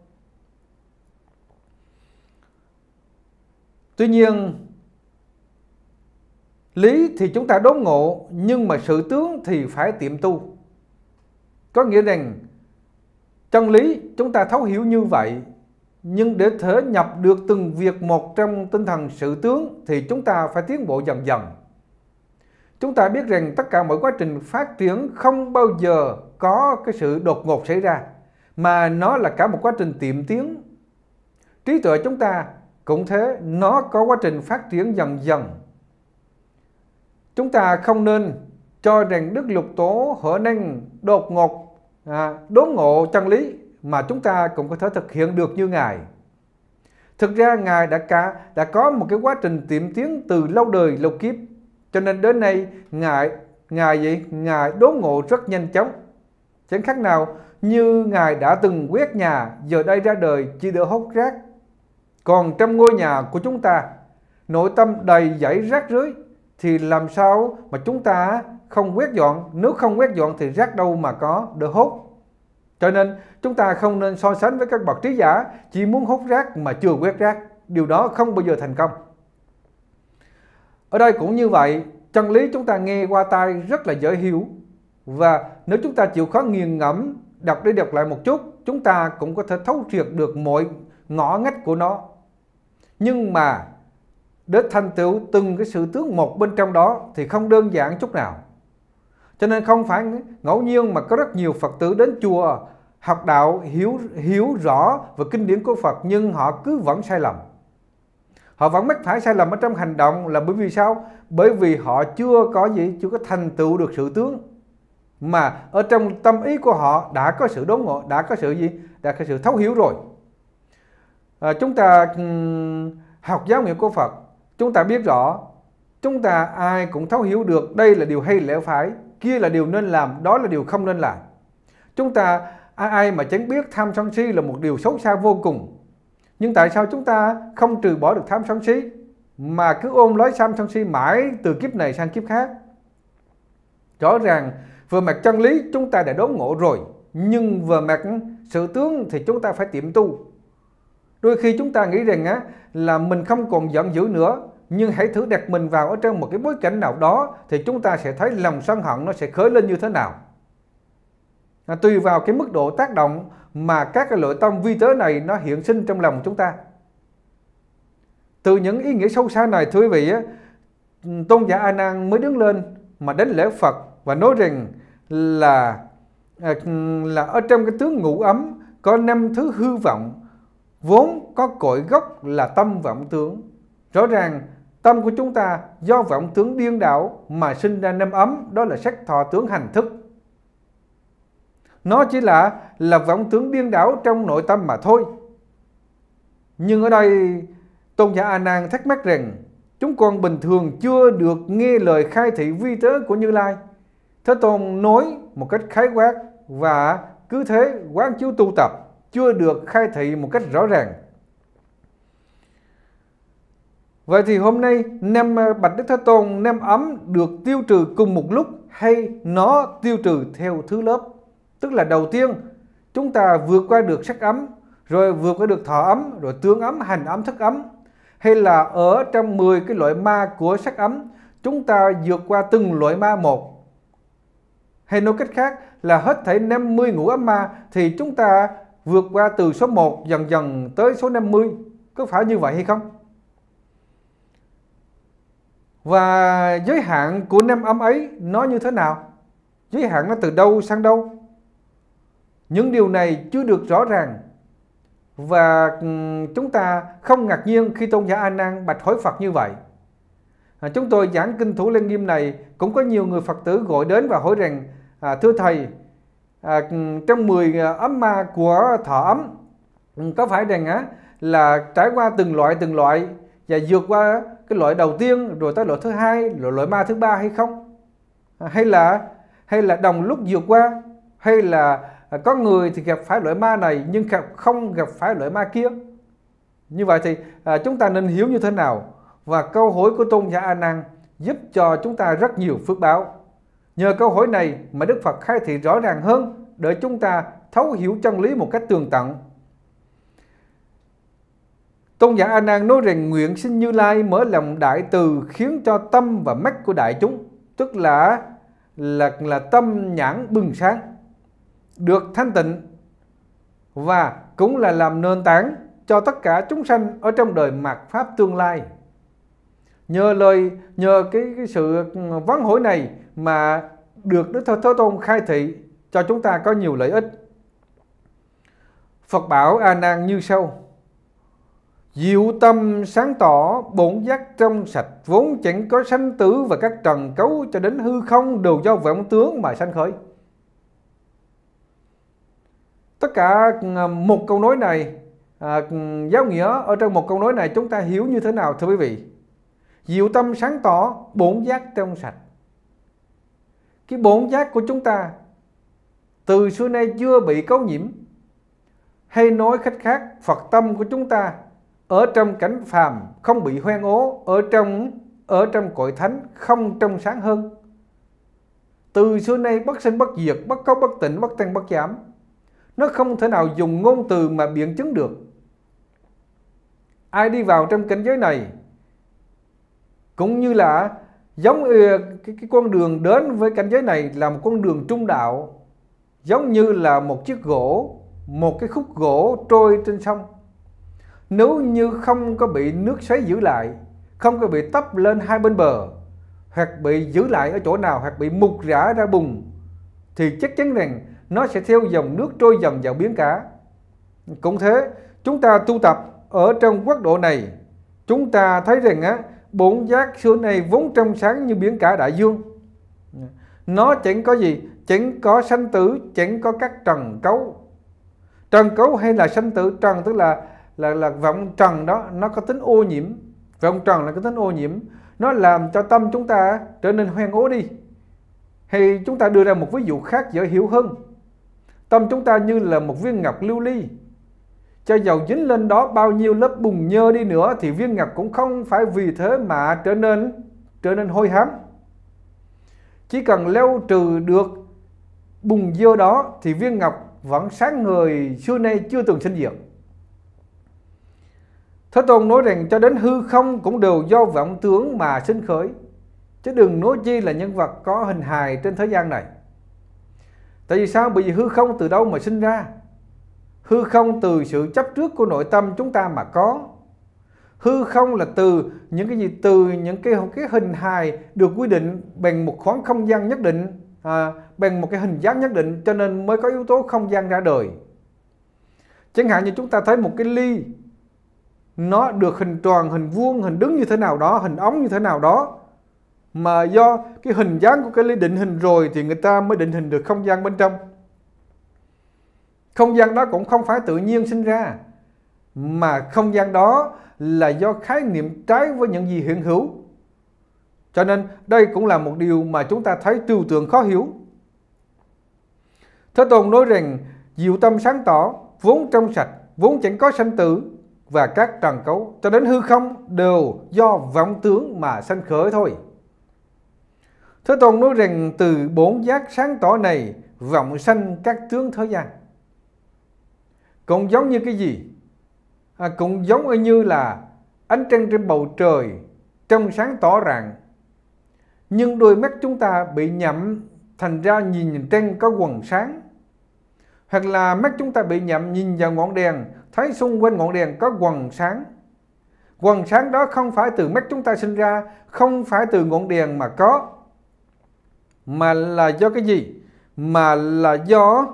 Tuy nhiên, lý thì chúng ta đốn ngộ, nhưng mà sự tướng thì phải tiệm tu. Có nghĩa rằng, chân lý chúng ta thấu hiểu như vậy, nhưng để thể nhập được từng việc một trong tinh thần sự tướng thì chúng ta phải tiến bộ dần dần Chúng ta biết rằng tất cả mọi quá trình phát triển không bao giờ có cái sự đột ngột xảy ra mà nó là cả một quá trình tiệm tiến. Trí tuệ chúng ta cũng thế, nó có quá trình phát triển dần dần. Chúng ta không nên cho rằng đức lục tố hở năng đột ngột à, đốn ngộ chân lý mà chúng ta cũng có thể thực hiện được như ngài. Thực ra ngài đã cả đã có một cái quá trình tiệm tiến từ lâu đời lâu kiếp cho nên đến nay Ngài Ngài gì? Ngài đốn ngộ rất nhanh chóng. Chẳng khác nào như Ngài đã từng quét nhà, giờ đây ra đời chỉ đỡ hốc rác. Còn trong ngôi nhà của chúng ta, nội tâm đầy dãy rác rưới, thì làm sao mà chúng ta không quét dọn, nếu không quét dọn thì rác đâu mà có, đỡ hốt. Cho nên chúng ta không nên so sánh với các bậc trí giả, chỉ muốn hốt rác mà chưa quét rác. Điều đó không bao giờ thành công. Ở đây cũng như vậy, chân lý chúng ta nghe qua tai rất là dễ hiểu và nếu chúng ta chịu khó nghiền ngẫm, đọc đi đọc lại một chút, chúng ta cũng có thể thấu triệt được mọi ngõ ngách của nó. Nhưng mà để thành tựu từng cái sự tướng một bên trong đó thì không đơn giản chút nào. Cho nên không phải ngẫu nhiên mà có rất nhiều Phật tử đến chùa học đạo hiểu hiểu rõ về kinh điển của Phật nhưng họ cứ vẫn sai lầm họ vẫn mắc phải sai lầm ở trong hành động là bởi vì sao bởi vì họ chưa có gì chưa có thành tựu được sự tướng mà ở trong tâm ý của họ đã có sự đốn ngộ đã có sự gì đã có sự thấu hiểu rồi à, chúng ta um, học giáo nghĩa của Phật chúng ta biết rõ chúng ta ai cũng thấu hiểu được đây là điều hay lẽ phải kia là điều nên làm đó là điều không nên làm chúng ta ai, ai mà chẳng biết tham sân si là một điều xấu xa vô cùng nhưng tại sao chúng ta không trừ bỏ được tham sân si mà cứ ôm lấy tham sân si mãi từ kiếp này sang kiếp khác rõ ràng vừa mặt chân lý chúng ta đã đốn ngộ rồi nhưng vừa mặt sự tướng thì chúng ta phải tiệm tu đôi khi chúng ta nghĩ rằng á là mình không còn giận dữ nữa nhưng hãy thử đặt mình vào ở trong một cái bối cảnh nào đó thì chúng ta sẽ thấy lòng sân hận nó sẽ khởi lên như thế nào à, tùy vào cái mức độ tác động mà các cái lỗi tâm vi tế này nó hiện sinh trong lòng chúng ta. Từ những ý nghĩa sâu xa này thưa quý vị, tôn giả A Nan mới đứng lên mà đến lễ Phật và nói rằng là à, là ở trong cái tướng ngủ ấm có năm thứ hư vọng vốn có cội gốc là tâm vọng tướng. Rõ ràng tâm của chúng ta do vọng tướng điên đảo mà sinh ra năm ấm đó là sắc thọ tướng hành thức nó chỉ là là vọng tướng điên đảo trong nội tâm mà thôi. Nhưng ở đây tôn giả A Nan thắc mắc rằng chúng con bình thường chưa được nghe lời khai thị vi tế của Như Lai. Thế Tôn nói một cách khái quát và cứ thế quán chiếu tu tập chưa được khai thị một cách rõ ràng. Vậy thì hôm nay năm Bạch Đức Thế Tôn năm ấm được tiêu trừ cùng một lúc hay nó tiêu trừ theo thứ lớp? tức là đầu tiên chúng ta vượt qua được sắc ấm rồi vượt qua được thọ ấm rồi tương ấm hành ấm thức ấm hay là ở trong 10 cái loại ma của sắc ấm chúng ta vượt qua từng loại ma một hay nói cách khác là hết thảy 50 ngũ ấm ma thì chúng ta vượt qua từ số 1 dần dần tới số 50 có phải như vậy hay không và giới hạn của năm ấm ấy nó như thế nào giới hạn nó từ đâu sang đâu những điều này chưa được rõ ràng và ừ, chúng ta không ngạc nhiên khi tôn giả A Nan bạch hỏi Phật như vậy. À, chúng tôi giảng kinh thủ lăng nghiêm này cũng có nhiều người Phật tử gọi đến và hỏi rằng à, thưa thầy à, ừ, trong 10 ấm ma của thọ ấm ừ, có phải rằng là trải qua từng loại từng loại và vượt qua cái loại đầu tiên rồi tới loại thứ hai loại loại ma thứ ba hay không hay là hay là đồng lúc vượt qua hay là À, có người thì gặp phải loại ma này nhưng gặp không gặp phải loại ma kia như vậy thì à, chúng ta nên hiểu như thế nào và câu hỏi của tôn giả A Nan giúp cho chúng ta rất nhiều phước báo nhờ câu hỏi này mà Đức Phật khai thị rõ ràng hơn để chúng ta thấu hiểu chân lý một cách tường tận Tôn giả A Nan nói rằng nguyện xin Như Lai mở lòng đại từ khiến cho tâm và mắt của đại chúng, tức là là là tâm nhãn bừng sáng được thanh tịnh và cũng là làm nền tảng cho tất cả chúng sanh ở trong đời mạt pháp tương lai nhờ lời nhờ cái, cái sự vắng hối này mà được Đức Thế Tôn khai thị cho chúng ta có nhiều lợi ích Phật bảo A Nan như sau: Diệu tâm sáng tỏ, bổn giác trong sạch, vốn chẳng có sanh tử và các trần cấu cho đến hư không đều do vọng tướng mà sanh khởi tất cả à, một câu nói này à, giáo nghĩa ở trong một câu nói này chúng ta hiểu như thế nào thưa quý vị diệu tâm sáng tỏ bổn giác trong sạch cái bổn giác của chúng ta từ xưa nay chưa bị cấu nhiễm hay nói khách khác phật tâm của chúng ta ở trong cảnh phàm không bị hoen ố ở trong ở trong cội thánh không trong sáng hơn từ xưa nay bất sinh bất diệt bất có bất tịnh bất tăng bất giảm nó không thể nào dùng ngôn từ mà biện chứng được ai đi vào trong cảnh giới này cũng như là giống ờ, cái, cái con đường đến với cảnh giới này là một con đường trung đạo giống như là một chiếc gỗ một cái khúc gỗ trôi trên sông nếu như không có bị nước xoáy giữ lại không có bị tấp lên hai bên bờ hoặc bị giữ lại ở chỗ nào hoặc bị mục rã ra bùng thì chắc chắn rằng nó sẽ theo dòng nước trôi dần vào biến cả. Cũng thế, chúng ta tu tập ở trong quốc độ này, chúng ta thấy rằng á, bốn giác xưa này vốn trong sáng như biển cả đại dương. Nó chẳng có gì, chẳng có sanh tử, chẳng có các trần cấu. Trần cấu hay là sanh tử trần tức là là là vọng trần đó nó có tính ô nhiễm. Vọng trần là cái tính ô nhiễm, nó làm cho tâm chúng ta trở nên hoang ố đi. Hay chúng ta đưa ra một ví dụ khác dễ hiểu hơn. Tâm chúng ta như là một viên ngọc lưu ly. Cho dầu dính lên đó bao nhiêu lớp bùn nhơ đi nữa thì viên ngọc cũng không phải vì thế mà trở nên trở nên hôi hám. Chỉ cần leo trừ được bùn dơ đó thì viên ngọc vẫn sáng người xưa nay chưa từng sinh diệt. Thế Tôn nói rằng cho đến hư không cũng đều do vọng tướng mà sinh khởi. Chứ đừng nói chi là nhân vật có hình hài trên thế gian này tại vì sao bởi vì hư không từ đâu mà sinh ra hư không từ sự chấp trước của nội tâm chúng ta mà có hư không là từ những cái gì từ những cái cái hình hài được quy định bằng một khoảng không gian nhất định à, bằng một cái hình dáng nhất định cho nên mới có yếu tố không gian ra đời chẳng hạn như chúng ta thấy một cái ly nó được hình tròn hình vuông hình đứng như thế nào đó hình ống như thế nào đó mà do cái hình dáng của cái ly định hình rồi thì người ta mới định hình được không gian bên trong không gian đó cũng không phải tự nhiên sinh ra mà không gian đó là do khái niệm trái với những gì hiện hữu cho nên đây cũng là một điều mà chúng ta thấy trừu tượng khó hiểu thế tôn nói rằng diệu tâm sáng tỏ vốn trong sạch vốn chẳng có sanh tử và các trần cấu cho đến hư không đều do vọng tướng mà sanh khởi thôi Thế Tôn nói rằng từ bốn giác sáng tỏ này vọng sanh các tướng thế gian. Cũng giống như cái gì? À, cũng giống như là ánh trăng trên bầu trời trong sáng tỏ rạng. Nhưng đôi mắt chúng ta bị nhậm thành ra nhìn trăng có quần sáng. Hoặc là mắt chúng ta bị nhậm nhìn vào ngọn đèn thấy xung quanh ngọn đèn có quần sáng. Quần sáng đó không phải từ mắt chúng ta sinh ra, không phải từ ngọn đèn mà có mà là do cái gì mà là do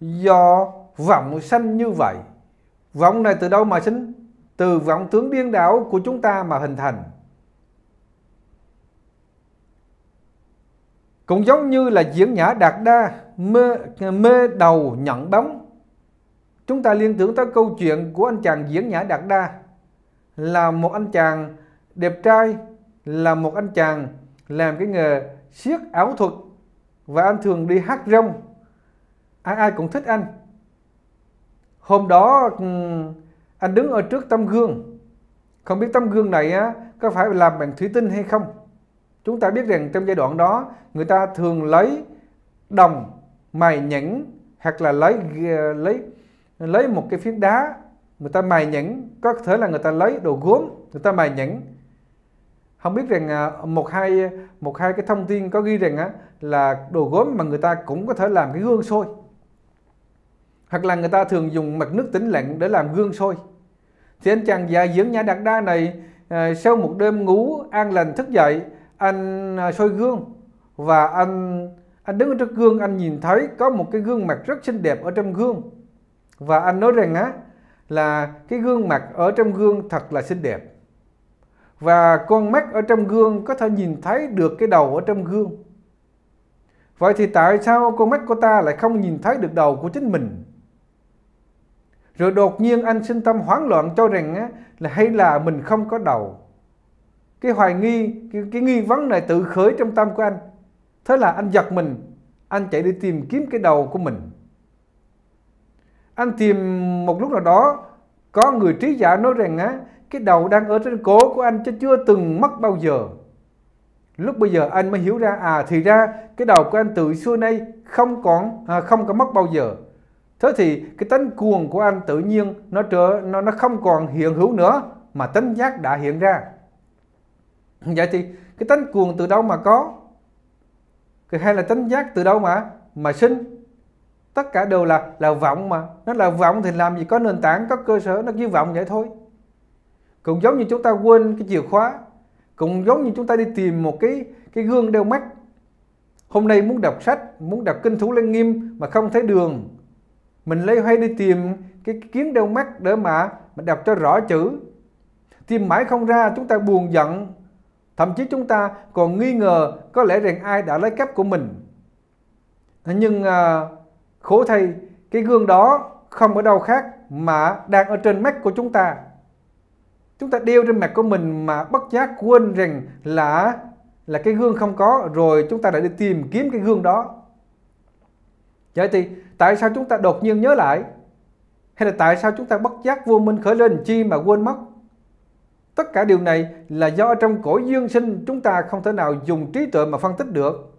do vọng sanh như vậy vọng này từ đâu mà sinh từ vọng tướng điên đảo của chúng ta mà hình thành cũng giống như là diễn nhã đạt đa mê, mê đầu nhận bóng chúng ta liên tưởng tới câu chuyện của anh chàng diễn nhã đạt đa là một anh chàng đẹp trai là một anh chàng làm cái nghề siếc ảo thuật và anh thường đi hát rong ai ai cũng thích anh hôm đó ừ, anh đứng ở trước tấm gương không biết tấm gương này á, có phải làm bằng thủy tinh hay không chúng ta biết rằng trong giai đoạn đó người ta thường lấy đồng mài nhẫn hoặc là lấy ờ, lấy lấy một cái phiến đá người ta mài nhẫn có thể là người ta lấy đồ gốm người ta mài nhẫn không biết rằng à, một hai một hai cái thông tin có ghi rằng á là đồ gốm mà người ta cũng có thể làm cái gương sôi hoặc là người ta thường dùng mặt nước tĩnh lặng để làm gương sôi thì anh chàng già dưỡng nhà đặt đa này à, sau một đêm ngủ an lành thức dậy anh à, soi gương và anh anh đứng ở trước gương anh nhìn thấy có một cái gương mặt rất xinh đẹp ở trong gương và anh nói rằng á là cái gương mặt ở trong gương thật là xinh đẹp và con mắt ở trong gương có thể nhìn thấy được cái đầu ở trong gương. Vậy thì tại sao con mắt của ta lại không nhìn thấy được đầu của chính mình? Rồi đột nhiên anh sinh tâm hoảng loạn cho rằng á, là hay là mình không có đầu. Cái hoài nghi, cái, cái nghi vấn này tự khởi trong tâm của anh. Thế là anh giật mình, anh chạy đi tìm kiếm cái đầu của mình. Anh tìm một lúc nào đó có người trí giả nói rằng á, cái đầu đang ở trên cổ của anh chứ chưa từng mất bao giờ lúc bây giờ anh mới hiểu ra à thì ra cái đầu của anh từ xưa nay không còn à, không có mất bao giờ thế thì cái tánh cuồng của anh tự nhiên nó trở nó nó không còn hiện hữu nữa mà tánh giác đã hiện ra vậy thì cái tánh cuồng từ đâu mà có cái hay là tánh giác từ đâu mà mà sinh tất cả đều là là vọng mà nó là vọng thì làm gì có nền tảng có cơ sở nó chỉ vọng vậy thôi cũng giống như chúng ta quên cái chìa khóa cũng giống như chúng ta đi tìm một cái cái gương đeo mắt hôm nay muốn đọc sách muốn đọc kinh thú lăng nghiêm mà không thấy đường mình lấy hay đi tìm cái kiến đeo mắt để mà mình đọc cho rõ chữ tìm mãi không ra chúng ta buồn giận thậm chí chúng ta còn nghi ngờ có lẽ rằng ai đã lấy cắp của mình nhưng à, khổ thay cái gương đó không ở đâu khác mà đang ở trên mắt của chúng ta chúng ta đeo trên mặt của mình mà bất giác quên rằng là là cái gương không có rồi chúng ta đã đi tìm kiếm cái gương đó vậy thì tại sao chúng ta đột nhiên nhớ lại hay là tại sao chúng ta bất giác vô minh khởi lên chi mà quên mất tất cả điều này là do trong cõi duyên sinh chúng ta không thể nào dùng trí tuệ mà phân tích được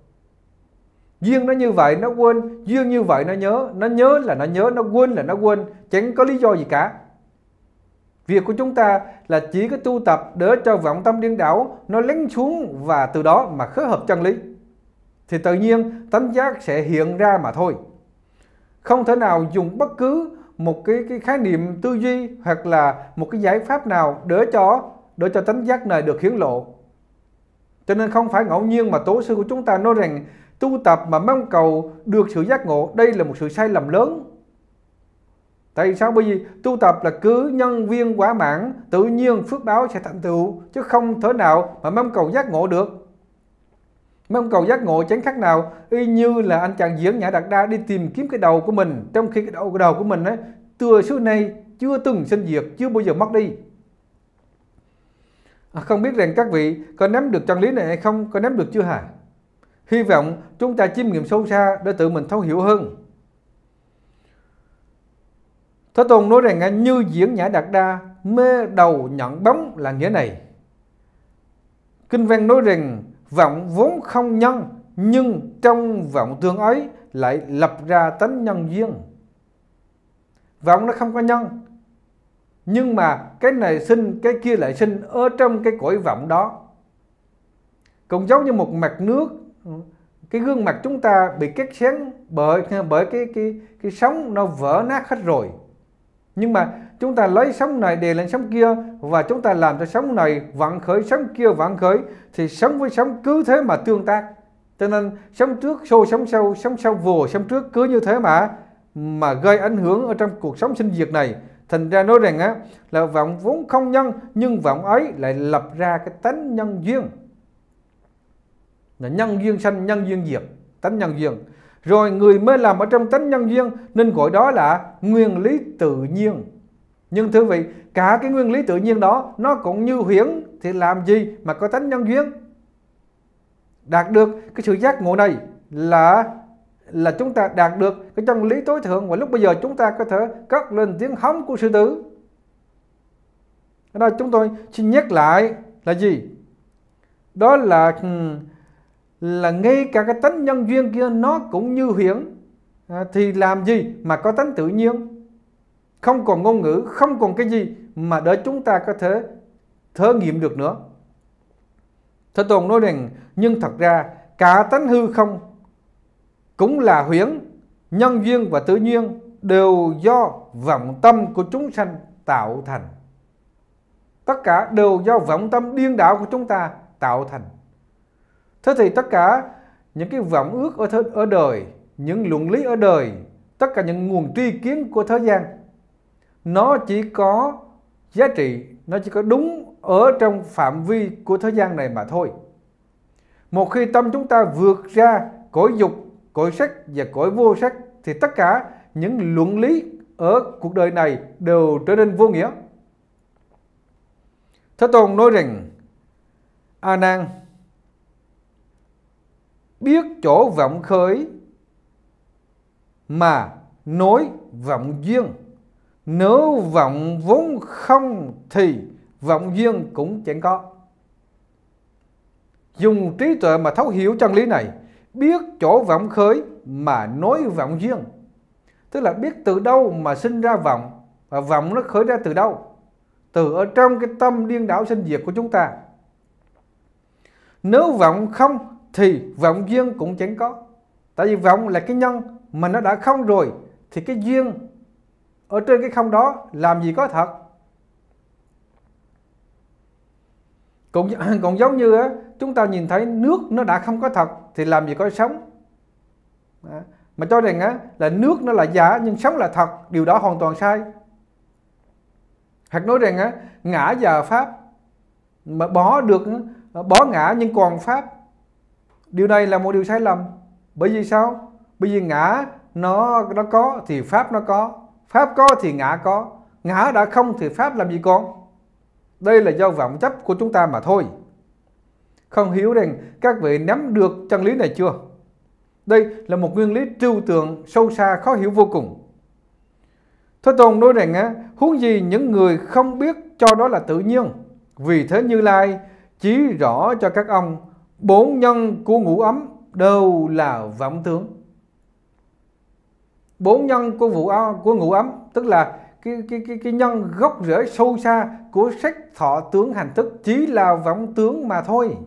duyên nó như vậy nó quên duyên như vậy nó nhớ nó nhớ là nó nhớ nó quên là nó quên chẳng có lý do gì cả Việc của chúng ta là chỉ có tu tập để cho vọng tâm điên đảo nó lắng xuống và từ đó mà khớp hợp chân lý. Thì tự nhiên tánh giác sẽ hiện ra mà thôi. Không thể nào dùng bất cứ một cái cái khái niệm tư duy hoặc là một cái giải pháp nào để cho để cho tánh giác này được hiển lộ. Cho nên không phải ngẫu nhiên mà tổ sư của chúng ta nói rằng tu tập mà mong cầu được sự giác ngộ đây là một sự sai lầm lớn Tại sao? Bởi vì tu tập là cứ nhân viên quả mãn, tự nhiên phước báo sẽ thành tựu, chứ không thể nào mà mong cầu giác ngộ được. Mong cầu giác ngộ chẳng khác nào y như là anh chàng diễn Nhã Đạt Đa đi tìm kiếm cái đầu của mình, trong khi cái đầu, cái đầu của mình ấy, từ xưa nay chưa từng sinh diệt, chưa bao giờ mất đi. À, không biết rằng các vị có nắm được chân lý này hay không, có nắm được chưa hả? Hy vọng chúng ta chiêm nghiệm sâu xa để tự mình thấu hiểu hơn. Thế Tôn nói rằng như diễn nhã đạt đa mê đầu nhận bóng là nghĩa này. Kinh văn nói rằng vọng vốn không nhân nhưng trong vọng tương ấy lại lập ra tánh nhân duyên. Vọng nó không có nhân nhưng mà cái này sinh cái kia lại sinh ở trong cái cõi vọng đó. Cũng giống như một mặt nước cái gương mặt chúng ta bị kết xén bởi bởi cái cái cái sóng nó vỡ nát hết rồi nhưng mà chúng ta lấy sóng này để lên sóng kia và chúng ta làm cho sóng này vặn khởi sóng kia vặn khởi thì sóng với sóng cứ thế mà tương tác cho nên sóng trước xô sóng sau sóng sau vồ sóng trước cứ như thế mà mà gây ảnh hưởng ở trong cuộc sống sinh diệt này thành ra nói rằng á là vọng vốn không nhân nhưng vọng ấy lại lập ra cái tánh nhân duyên là nhân duyên sanh nhân duyên diệt tánh nhân duyên rồi người mới làm ở trong tánh nhân duyên nên gọi đó là nguyên lý tự nhiên. Nhưng thưa vị, cả cái nguyên lý tự nhiên đó nó cũng như huyễn thì làm gì mà có tánh nhân duyên? Đạt được cái sự giác ngộ này là là chúng ta đạt được cái chân lý tối thượng và lúc bây giờ chúng ta có thể cất lên tiếng hóng của sư tử. Ở đây chúng tôi xin nhắc lại là gì? Đó là là ngay cả cái tánh nhân duyên kia nó cũng như hiển à, thì làm gì mà có tánh tự nhiên không còn ngôn ngữ không còn cái gì mà để chúng ta có thể thơ nghiệm được nữa thế Tồn nói rằng nhưng thật ra cả tánh hư không cũng là huyễn nhân duyên và tự nhiên đều do vọng tâm của chúng sanh tạo thành tất cả đều do vọng tâm điên đảo của chúng ta tạo thành Thế thì tất cả những cái vọng ước ở, th- ở đời, những luận lý ở đời, tất cả những nguồn tri kiến của thế gian, nó chỉ có giá trị, nó chỉ có đúng ở trong phạm vi của thế gian này mà thôi. Một khi tâm chúng ta vượt ra cõi dục, cõi sắc và cõi vô sắc thì tất cả những luận lý ở cuộc đời này đều trở nên vô nghĩa. Thế Tôn nói rằng A Nan biết chỗ vọng khởi mà nối vọng duyên nếu vọng vốn không thì vọng duyên cũng chẳng có dùng trí tuệ mà thấu hiểu chân lý này biết chỗ vọng khởi mà nối vọng duyên tức là biết từ đâu mà sinh ra vọng và vọng nó khởi ra từ đâu từ ở trong cái tâm điên đảo sinh diệt của chúng ta nếu vọng không thì vọng duyên cũng chẳng có tại vì vọng là cái nhân mà nó đã không rồi thì cái duyên ở trên cái không đó làm gì có thật cũng cũng giống như á, chúng ta nhìn thấy nước nó đã không có thật thì làm gì có sống mà cho rằng á, là nước nó là giả nhưng sống là thật điều đó hoàn toàn sai hoặc nói rằng á, ngã và pháp mà bỏ được bỏ ngã nhưng còn pháp điều này là một điều sai lầm bởi vì sao bởi vì ngã nó nó có thì pháp nó có pháp có thì ngã có ngã đã không thì pháp làm gì có? đây là do vọng chấp của chúng ta mà thôi không hiểu rằng các vị nắm được chân lý này chưa đây là một nguyên lý trừu tượng sâu xa khó hiểu vô cùng Thế Tôn nói rằng á, huống gì những người không biết cho đó là tự nhiên. Vì thế Như Lai chỉ rõ cho các ông bốn nhân của ngũ ấm đều là vọng tướng bốn nhân của vụ của ngũ ấm tức là cái, cái, cái, cái nhân gốc rễ sâu xa của sách thọ tướng hành thức chỉ là vọng tướng mà thôi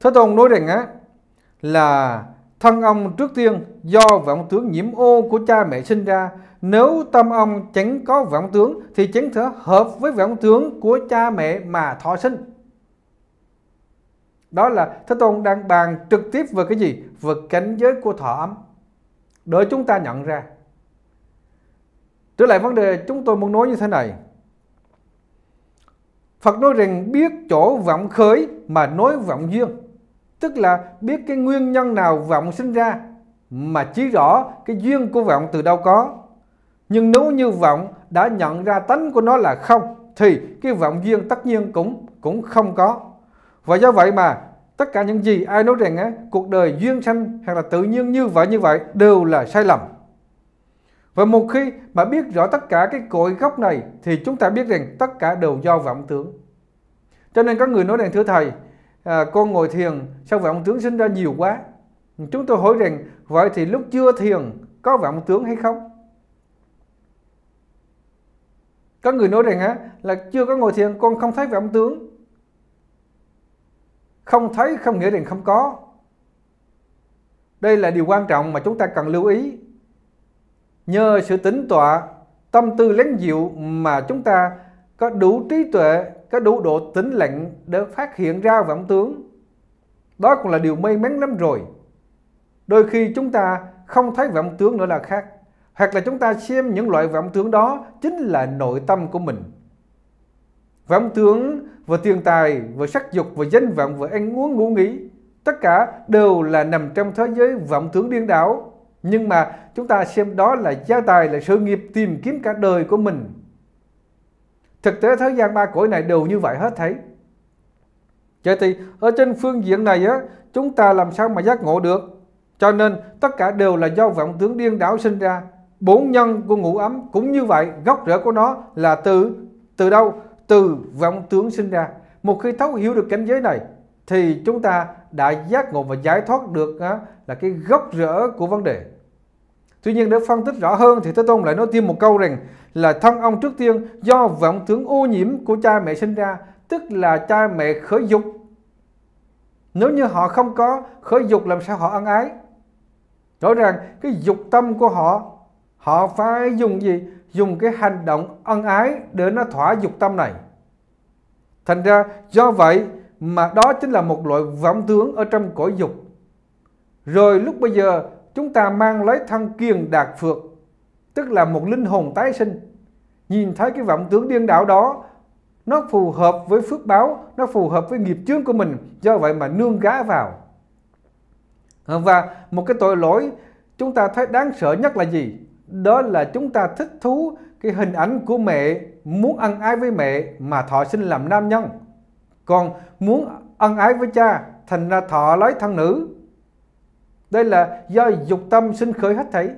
thế tôn nói rằng á là thân ông trước tiên do vọng tướng nhiễm ô của cha mẹ sinh ra nếu tâm ông chẳng có vọng tướng thì chẳng thể hợp với vọng tướng của cha mẹ mà thọ sinh đó là Thế Tôn đang bàn trực tiếp về cái gì? Về cảnh giới của thọ ấm. Để chúng ta nhận ra. Trở lại vấn đề chúng tôi muốn nói như thế này. Phật nói rằng biết chỗ vọng khởi mà nói vọng duyên. Tức là biết cái nguyên nhân nào vọng sinh ra mà chỉ rõ cái duyên của vọng từ đâu có. Nhưng nếu như vọng đã nhận ra tánh của nó là không thì cái vọng duyên tất nhiên cũng cũng không có và do vậy mà tất cả những gì ai nói rằng ấy cuộc đời duyên sanh hoặc là tự nhiên như vậy như vậy đều là sai lầm và một khi mà biết rõ tất cả cái cội gốc này thì chúng ta biết rằng tất cả đều do vọng tưởng cho nên có người nói rằng thưa thầy à, con ngồi thiền sao vọng tưởng sinh ra nhiều quá chúng tôi hỏi rằng vậy thì lúc chưa thiền có vọng tưởng hay không có người nói rằng á, là chưa có ngồi thiền con không thấy vọng tướng không thấy không nghĩa rằng không có đây là điều quan trọng mà chúng ta cần lưu ý nhờ sự tĩnh tọa tâm tư lén dịu mà chúng ta có đủ trí tuệ có đủ độ tĩnh lặng để phát hiện ra vọng tướng đó cũng là điều may mắn lắm rồi đôi khi chúng ta không thấy vọng tướng nữa là khác hoặc là chúng ta xem những loại vọng tướng đó chính là nội tâm của mình và ông tướng, vừa tiền tài, vừa sắc dục, vừa danh vọng, vừa ăn uống ngủ nghỉ. Tất cả đều là nằm trong thế giới vọng tưởng điên đảo. Nhưng mà chúng ta xem đó là gia tài, là sự nghiệp tìm kiếm cả đời của mình. Thực tế thế gian ba cõi này đều như vậy hết thấy. Vậy thì ở trên phương diện này á, chúng ta làm sao mà giác ngộ được? Cho nên tất cả đều là do vọng tướng điên đảo sinh ra. Bốn nhân của ngũ ấm cũng như vậy, gốc rễ của nó là từ từ đâu? từ vọng tướng sinh ra một khi thấu hiểu được cảnh giới này thì chúng ta đã giác ngộ và giải thoát được là cái gốc rễ của vấn đề tuy nhiên để phân tích rõ hơn thì thế tôn lại nói thêm một câu rằng là thân ông trước tiên do vọng tướng ô nhiễm của cha mẹ sinh ra tức là cha mẹ khởi dục nếu như họ không có khởi dục làm sao họ ăn ái rõ ràng cái dục tâm của họ họ phải dùng gì dùng cái hành động ân ái để nó thỏa dục tâm này. Thành ra do vậy mà đó chính là một loại vọng tướng ở trong cõi dục. Rồi lúc bây giờ chúng ta mang lấy thân kiền đạt phược, tức là một linh hồn tái sinh. Nhìn thấy cái vọng tướng điên đảo đó, nó phù hợp với phước báo, nó phù hợp với nghiệp chướng của mình, do vậy mà nương gá vào. Và một cái tội lỗi chúng ta thấy đáng sợ nhất là gì? đó là chúng ta thích thú cái hình ảnh của mẹ muốn ân ái với mẹ mà thọ sinh làm nam nhân còn muốn ân ái với cha thành ra thọ lấy thân nữ đây là do dục tâm sinh khởi hết thảy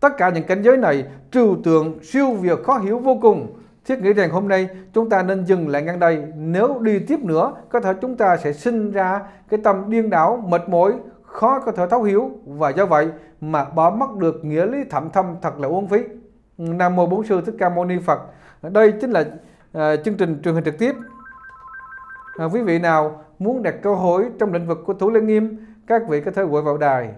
tất cả những cảnh giới này trừu tượng siêu việt khó hiểu vô cùng thiết nghĩ rằng hôm nay chúng ta nên dừng lại ngang đây nếu đi tiếp nữa có thể chúng ta sẽ sinh ra cái tâm điên đảo mệt mỏi khó có thể thấu hiểu và do vậy mà bỏ mất được nghĩa lý thậm thâm thật là uống phí. Nam Mô bổn Sư Thích Ca Mâu Ni Phật. Đây chính là à, chương trình truyền hình trực tiếp. À, quý vị nào muốn đặt câu hỏi trong lĩnh vực của Thủ Lễ Nghiêm, các vị có thể gọi vào đài.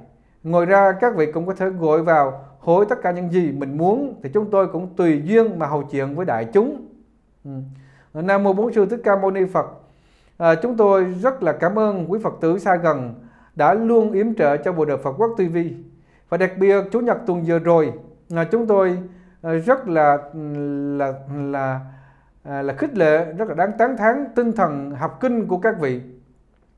Ngoài ra các vị cũng có thể gọi vào hỏi tất cả những gì mình muốn thì chúng tôi cũng tùy duyên mà hầu chuyện với đại chúng. Ừ. Nam Mô bổn Sư Thích Ca Mâu Ni Phật. À, chúng tôi rất là cảm ơn quý Phật tử xa gần đã luôn yếm trợ cho bộ đội Phật Quốc TV. Và đặc biệt Chủ nhật tuần vừa rồi à, chúng tôi à, rất là là là à, là khích lệ, rất là đáng tán thán tinh thần học kinh của các vị.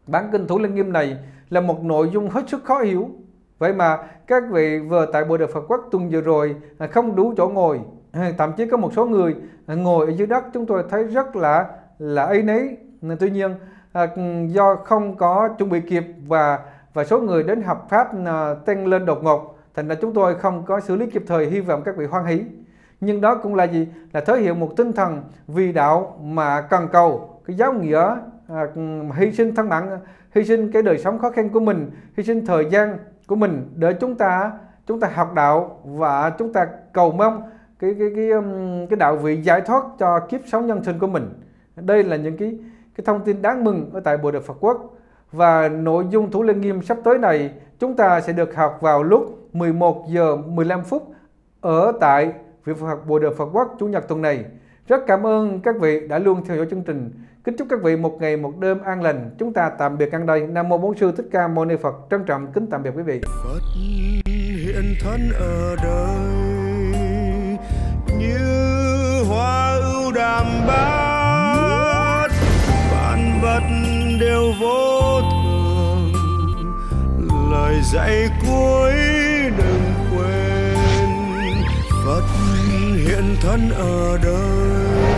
Bản kinh Thủ Linh Nghiêm này là một nội dung hết sức khó hiểu. Vậy mà các vị vừa tại Bộ Đội Phật Quốc tuần vừa rồi không đủ chỗ ngồi, thậm chí có một số người ngồi ở dưới đất chúng tôi thấy rất là là ấy nấy. Tuy nhiên À, do không có chuẩn bị kịp và và số người đến hợp pháp à, tăng lên đột ngột thành ra chúng tôi không có xử lý kịp thời hy vọng các vị hoan hỷ nhưng đó cũng là gì là thể hiện một tinh thần vì đạo mà cần cầu cái giáo nghĩa à, hy sinh thân mạng hy sinh cái đời sống khó khăn của mình hy sinh thời gian của mình để chúng ta chúng ta học đạo và chúng ta cầu mong cái cái cái um, cái đạo vị giải thoát cho kiếp sống nhân sinh của mình đây là những cái cái thông tin đáng mừng ở tại Bộ Đội Phật Quốc và nội dung Thủ Lê Nghiêm sắp tới này chúng ta sẽ được học vào lúc 11 giờ 15 phút ở tại Viện Phật Bộ Đội Phật Quốc Chủ nhật tuần này. Rất cảm ơn các vị đã luôn theo dõi chương trình. Kính chúc các vị một ngày một đêm an lành. Chúng ta tạm biệt ăn đây. Nam mô Bốn sư Thích Ca Mâu Ni Phật trân trọng kính tạm biệt quý vị. Phật hiện thân ở đời như hoa ưu đàm bao vật đều vô thường lời dạy cuối đừng quên phật hiện thân ở đời